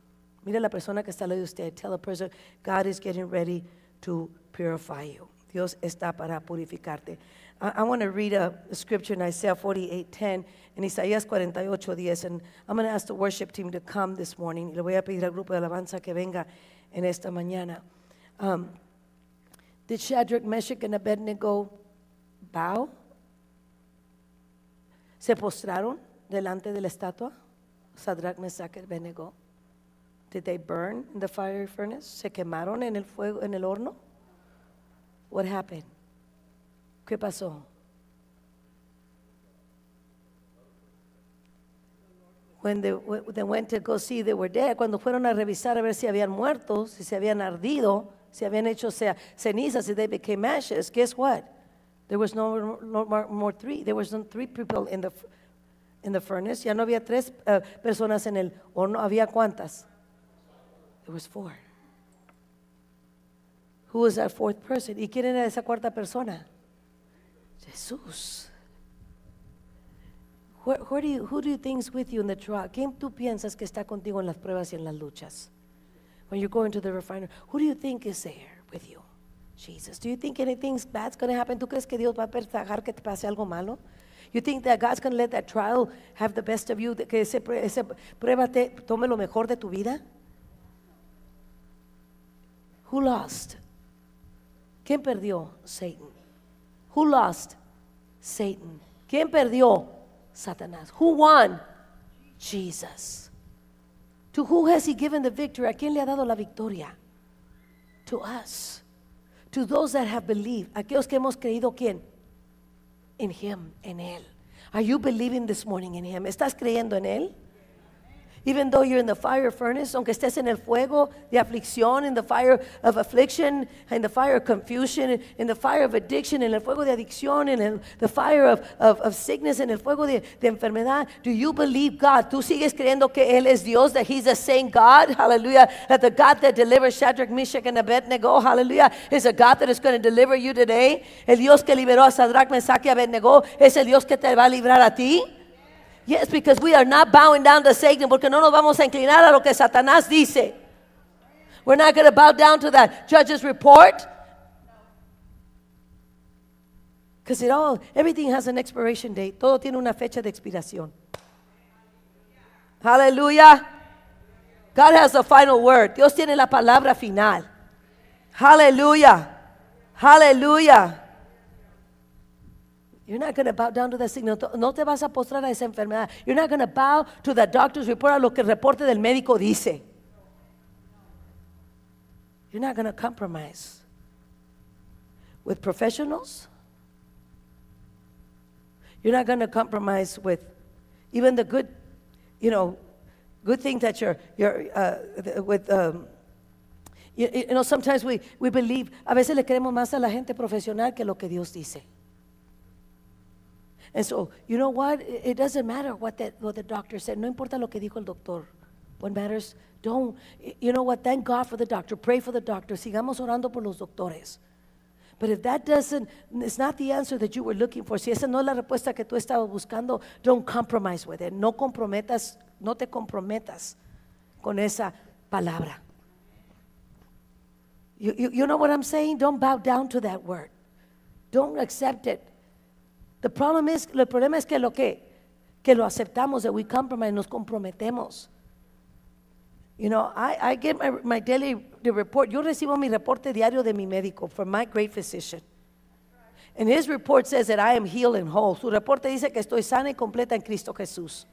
Mira la persona que está al de usted. Tell the person, God is getting ready to purify you. Dios está para purificarte. I, I want to read a, a, scripture in Isaiah 48:10 and Isaías 48:10, And I'm going to ask the worship team to come this morning. Le voy a pedir al grupo de alabanza que venga en esta mañana. Um, did Shadrach, Meshach, and Abednego bow? ¿Se postraron delante de la estatua? Shadrach, Meshach, and Abednego. Did they burn in the fiery furnace? ¿Se quemaron en el fuego, en el horno? What happened? ¿Qué pasó? When they, went to go see they were dead, cuando fueron a revisar a ver si habían muerto, si se habían ardido, si habían hecho sea, cenizas, si they became ashes, guess what? There was no, no more, three. There was no three people in the, in the furnace. Ya no había tres eh, personas en el horno. ¿Había cuántas? There was four. Who was that fourth person? ¿Y quién era esa cuarta persona? Jesús. Where, do you, who do you think is with you in the trial? ¿Quién tú piensas que está contigo en las pruebas y en las luchas? When you're going to the refinery, who do you think is there with you? Jesus. Do you think anything bad's going to happen? ¿Tú crees que Dios va a dejar que te pase algo malo? You think that God's going to let that trial have the best of you? Que ese, ese prueba te tome lo mejor de tu vida? Who lost? ¿Quién perdió? Satan. Who lost? Satan. ¿Quién perdió? Satanás. Who won? Jesus. To who has he given the victory? ¿A quién le ha dado la victoria? To us. To those that have believed. Aquellos que hemos creído, ¿quién? In him, en él. Are you believing this morning in him? ¿Estás creyendo en él? Even though you're in the fire furnace, aunque estés en el fuego de aflicción, in the fire of affliction, in the fire of confusion, in the fire of addiction, in el fuego de adicción, in el, the fire of, of, of sickness, in el fuego de, de enfermedad, do you believe God? ¿Tú sigues creyendo que Él es Dios, that He's the same God? Hallelujah. That the God that delivers Shadrach, Meshach, and Abednego, hallelujah, is a God that is going to deliver you today. El Dios que liberó a Shadrach, Meshach y Abednego es el Dios que te va a librar a ti. Yes, because we are not bowing down to Satan, porque no nos vamos a inclinar a lo que Satanás dice. We're not going to bow down to that. Judges report. Because it all, everything has an expiration date. Todo tiene una fecha de expiración. Hallelujah. God has the final word. Dios tiene la palabra final. Hallelujah. Hallelujah. You're not going to bow down to the signal. No te vas a postrar a esa enfermedad. You're not going to bow to the doctor's report, a lo que el reporte del médico dice. You're not going to compromise with professionals. You're not going to compromise with even the good, you know, good thing that you're, you're uh, with. Um, you, you know, sometimes we, we believe, a veces le creemos más a la gente profesional que lo que Dios dice. And so, you know what? It doesn't matter what the, what the doctor said. No importa lo que dijo el doctor. What matters, don't. You know what? Thank God for the doctor. Pray for the doctor. Sigamos orando por los doctores. But if that doesn't, it's not the answer that you were looking for. Si esa no es la respuesta que tú estabas buscando, don't compromise with it. No comprometas, no te comprometas con esa palabra. You, you, you know what I'm saying? Don't bow down to that word. Don't accept it. The problem is, el problema es que lo que, que lo aceptamos, that we compromise, nos comprometemos. You know, I, I get my, my daily the report. Yo recibo mi reporte diario de mi médico from my great physician. And his report says that I am healed and whole. Su reporte dice que estoy sana y completa en Cristo Jesús.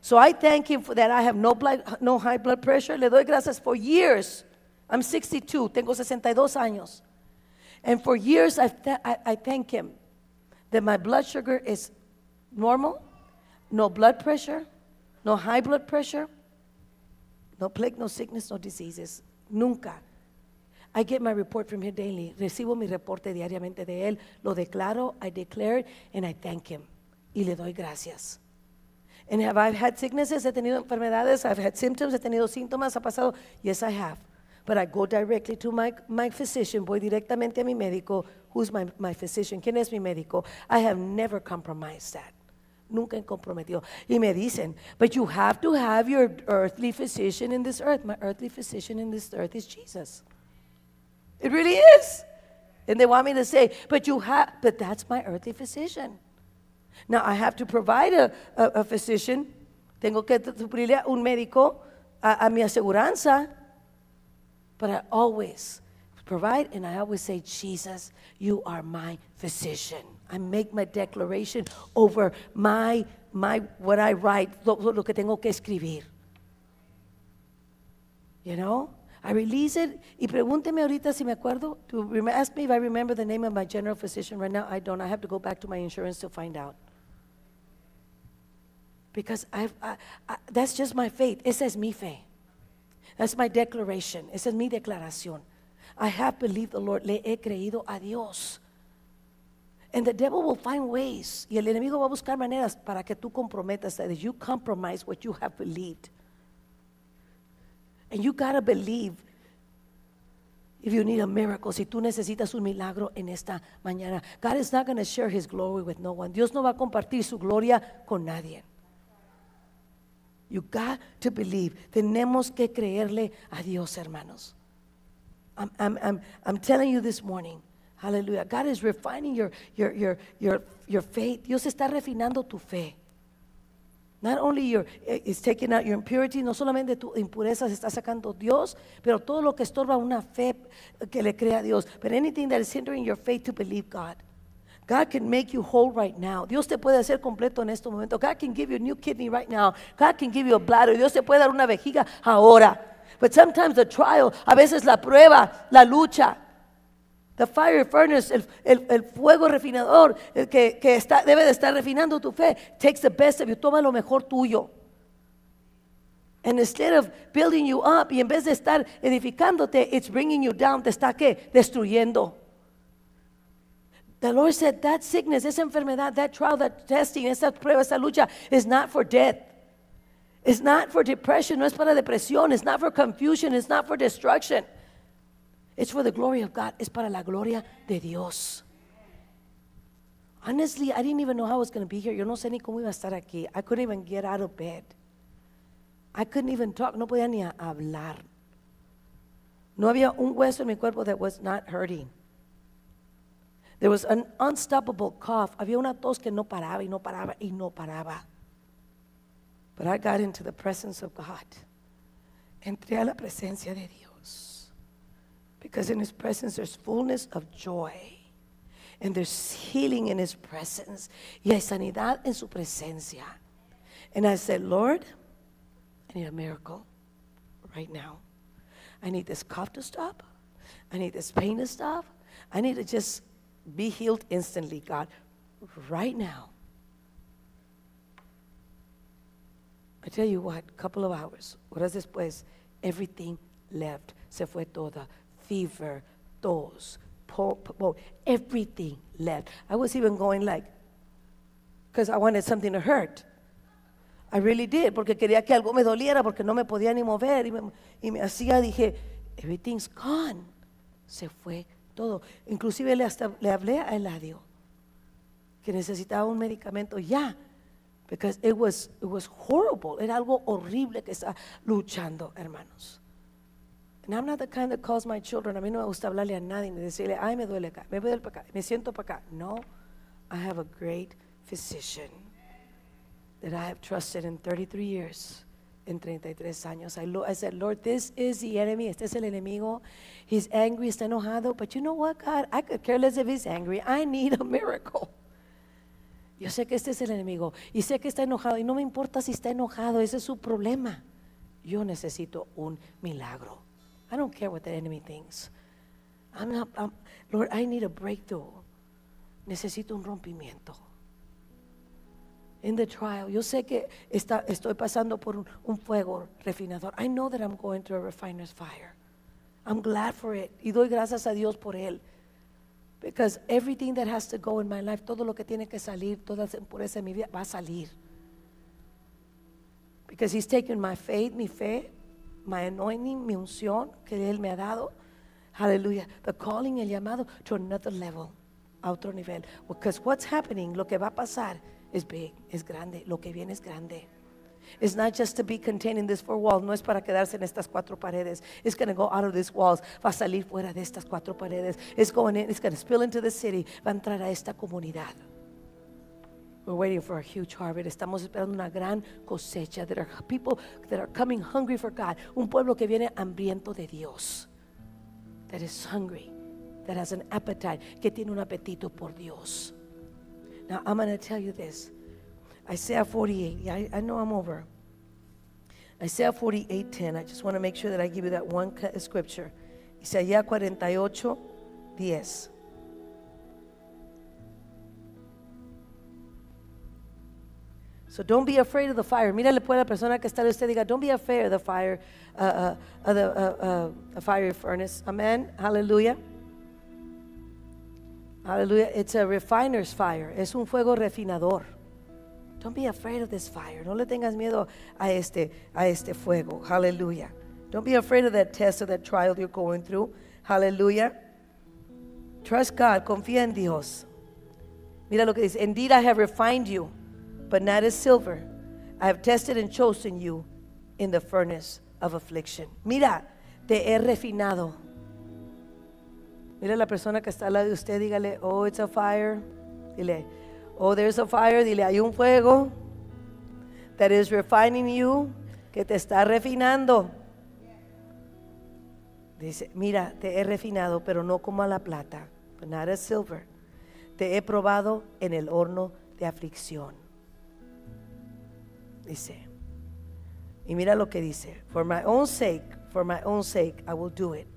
So I thank him for that. I have no, blood, no high blood pressure. Le doy gracias for years. I'm 62, tengo 62 años. And for years I, th I, I thank him that my blood sugar is normal, no blood pressure, no high blood pressure, no plague, no sickness, no diseases. Nunca. I get my report from him daily. Recibo mi reporte diariamente de él. Lo declaro, I declare it, and I thank him. Y le doy gracias. And have I had sicknesses? He tenido enfermedades. I've had symptoms. He tenido síntomas. Ha pasado. Yes, I have but I go directly to my, my physician, voy directamente a mi médico, who's my, my physician, quién es mi médico. I have never compromised that. Nunca he comprometido. Y me dicen, but you have to have your earthly physician in this earth. My earthly physician in this earth is Jesus. It really is. And they want me to say, but you have, but that's my earthly physician. Now I have to provide a, a, a physician. Tengo que suplirle un médico a, a mi aseguranza. But I always provide, and I always say, Jesus, you are my physician. I make my declaration over my, my what I write, lo, lo que tengo que escribir. You know? I release it. Y pregúnteme ahorita si me acuerdo. To ask me if I remember the name of my general physician right now. I don't. I have to go back to my insurance to find out. Because I've, I, I, that's just my faith. Esa es mi fe. That's my declaration. Esa es mi declaración. I have believed the Lord. Le he creído a Dios. And the devil will find ways. Y el enemigo va a buscar maneras para que tú comprometas. That you compromise what you have believed. And you gotta believe if you need a miracle, si tú necesitas un milagro en esta mañana. God is not going to share his glory with no one. Dios no va a compartir su gloria con nadie. You got to believe. Tenemos que creerle a Dios, hermanos. I'm, I'm, I'm, I'm telling you this morning. Hallelujah. God is refining your, your, your, your, your faith. Dios está refinando tu fe. Not only your, eh, is taking out your impurity, no solamente tu impureza se está sacando Dios, pero todo lo que estorba una fe que le crea a Dios. But anything that is hindering your faith to believe God. God can make you whole right now. Dios te puede hacer completo en este momento. God can give you a new kidney right now. God can give you a bladder. Dios te puede dar una vejiga ahora. But sometimes the trial, a veces la prueba, la lucha, the fire furnace, el, el, el fuego refinador el que, que está, debe de estar refinando tu fe, takes the best of you, toma lo mejor tuyo. And instead of building you up, y en vez de estar edificándote, it's bringing you down, te está que destruyendo. The Lord said that sickness, esa enfermedad, that trial, that testing, esa prueba, esa lucha is not for death. It's not for depression, no es para depresión, it's not for confusion, it's not for destruction. It's for the glory of God, it's para la gloria de Dios. Honestly, I didn't even know how I was going to be here. Yo no sé ni cómo iba a estar aquí. I couldn't even get out of bed. I couldn't even talk. No podía ni hablar. No había un hueso en mi cuerpo that was not hurting. There was an unstoppable cough. Había una tos que no paraba y no paraba y no paraba. But I got into the presence of God. Entré a la presencia de Dios. Because in His presence there's fullness of joy. And there's healing in His presence. Y hay sanidad en su presencia. And I said, Lord, I need a miracle right now. I need this cough to stop. I need this pain to stop. I need to just be healed instantly, God, right now. I tell you what, couple of hours, horas después, everything left. Se fue toda. Fever, tos, everything left. I was even going like, because I wanted something to hurt. I really did, porque quería que algo me doliera, porque no me podía ni mover. Y me, y me hacía, dije, everything's gone. Se fue todo. Inclusive le, hablé a Eladio que necesitaba un medicamento ya, because it was, it was horrible, era algo horrible que está luchando, hermanos. And I'm not the kind that calls my children. A mí no me gusta hablarle a nadie ni decirle, ay, me duele acá, me duele acá, me siento para acá. No, I have a great physician that I have trusted in 33 years en 33 años. I, I said, Lord, this is the enemy. Este es el enemigo. He's angry, está enojado. But you know what, God? I could care less if he's angry. I need a miracle. Yo sé que este es el enemigo y sé que está enojado y no me importa si está enojado, ese es su problema. Yo necesito un milagro. I don't care what the enemy thinks. I'm not, Lord, I need a breakthrough. Necesito un rompimiento in the trial. Yo sé que está, estoy pasando por un, fuego refinador. I know that I'm going through a refiner's fire. I'm glad for it. Y doy gracias a Dios por él. Because everything that has to go in my life, todo lo que tiene que salir, toda esa impureza en mi vida, va a salir. Because he's taken my faith, mi fe, my anointing, mi unción que él me ha dado. Hallelujah. The calling, el llamado to another level, a otro nivel. Because what's happening, lo que va a pasar is big, es grande, lo que viene es grande. It's not just to be contained in this four walls. No es para quedarse en estas cuatro paredes. It's going to go out of these walls. Va a salir fuera de estas cuatro paredes. It's going in. It's going to spill into the city. Va a entrar a esta comunidad. We're waiting for a huge harvest. Estamos esperando una gran cosecha. There are people that are coming hungry for God. Un pueblo que viene hambriento de Dios. That is hungry. That has an appetite. Que tiene un apetito por Dios. Now, I'm going to tell you this Isaiah 48. Yeah, I, I know I'm over. Isaiah 48 10. I just want to make sure that I give you that one scripture. Isaiah 48 10. So don't be afraid of the fire. Mírale le puede la persona que está de usted diga, don't be afraid of the fire, uh, uh, uh, the uh, fiery furnace. Amen. Hallelujah. Hallelujah. It's a refiner's fire. Es un fuego refinador. Don't be afraid of this fire. No le tengas miedo a este, a este fuego. Hallelujah. Don't be afraid of that test or that trial you're going through. Hallelujah. Trust God. Confía en Dios. Mira lo que dice. Indeed, I have refined you, but not as silver. I have tested and chosen you in the furnace of affliction. Mira, te he refinado. mira la persona que está al lado de usted, dígale, oh, it's a fire. Dile, oh, there's a fire. Dile, hay un fuego that is refining you, que te está refinando. Dice, mira, te he refinado, pero no como a la plata, but not silver. Te he probado en el horno de aflicción. Dice, y mira lo que dice, for my own sake, for my own sake, I will do it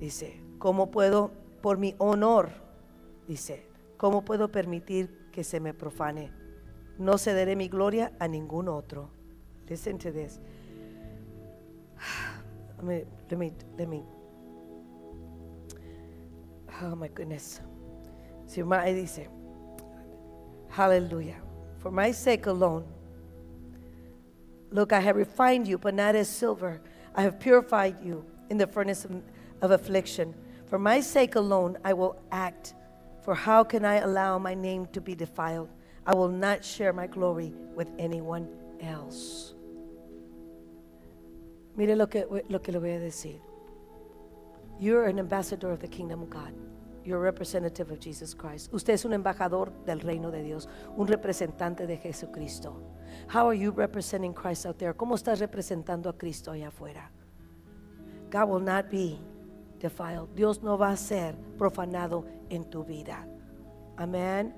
Dice, ¿cómo puedo, por mi honor, dice, cómo puedo permitir que se me profane? No cederé mi gloria a ningún otro. Listen to this. Let me, let me, Oh my goodness. Si dice, Hallelujah. For my sake alone, look, I have refined you, but not as silver. I have purified you in the furnace of of affliction. For my sake alone, I will act. For how can I allow my name to be defiled? I will not share my glory with anyone else. Mire lo que, lo que le voy a decir. You're an ambassador of the kingdom of God. You're a representative of Jesus Christ. Usted es un embajador del reino de Dios, un representante de Jesucristo. How are you representing Christ out there? ¿Cómo estás representando a Cristo allá afuera? God will not be defiled. Dios no va a ser profanado en tu vida. Amén.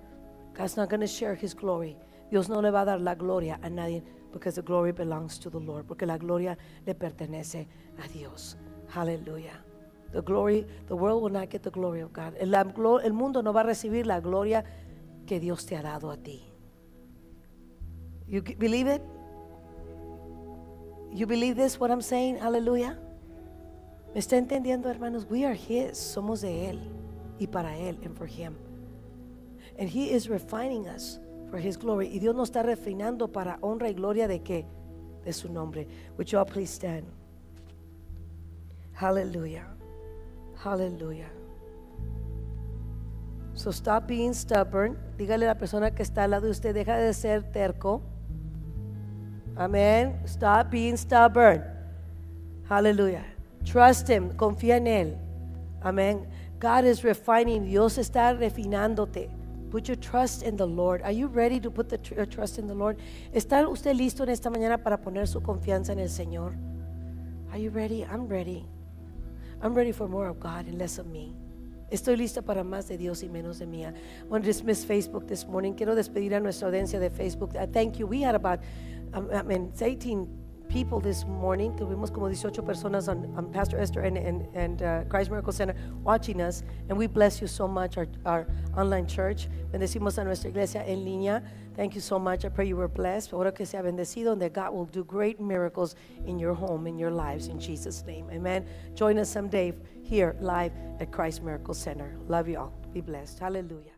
God's not going to share his glory. Dios no le va a dar la gloria a nadie because the glory belongs to the Lord, porque la gloria le pertenece a Dios. Aleluya. The glory, the world will not get the glory of God. El, el mundo no va a recibir la gloria que Dios te ha dado a ti. You believe it? You believe this what I'm saying? Hallelujah. ¿Me está entendiendo, hermanos? We are His, somos de Él y para Él, and for Him. And He is refining us for His glory. Y Dios nos está refinando para honra y gloria de qué? De su nombre. Would you all please stand? Hallelujah. Hallelujah. So stop being stubborn. Dígale a la persona que está al lado de usted, deja de ser terco. Amén. Stop being stubborn. Hallelujah. Trust Him, confía en Él. amen. God is refining, Dios está refinándote. Put your trust in the Lord. Are you ready to put the uh, trust in the Lord? ¿Está usted listo en esta mañana para poner su confianza en el Señor? Are you ready? I'm ready. I'm ready for more of God and less of me. Estoy lista para más de Dios y menos de mía. I want to dismiss Facebook this morning. Quiero despedir a nuestra audiencia de Facebook. thank you. We had about, um, I mean, 18 people this morning. Tuvimos como 18 personas on, on Pastor Esther and, and, and uh, Christ Miracle Center watching us. And we bless you so much, our, our online church. Bendecimos a nuestra iglesia en línea. Thank you so much. I pray you were blessed. Oro que sea bendecido and that God will do great miracles in your home, in your lives, in Jesus' name. Amen. Join us someday here live at Christ Miracle Center. Love you all. Be blessed. Hallelujah.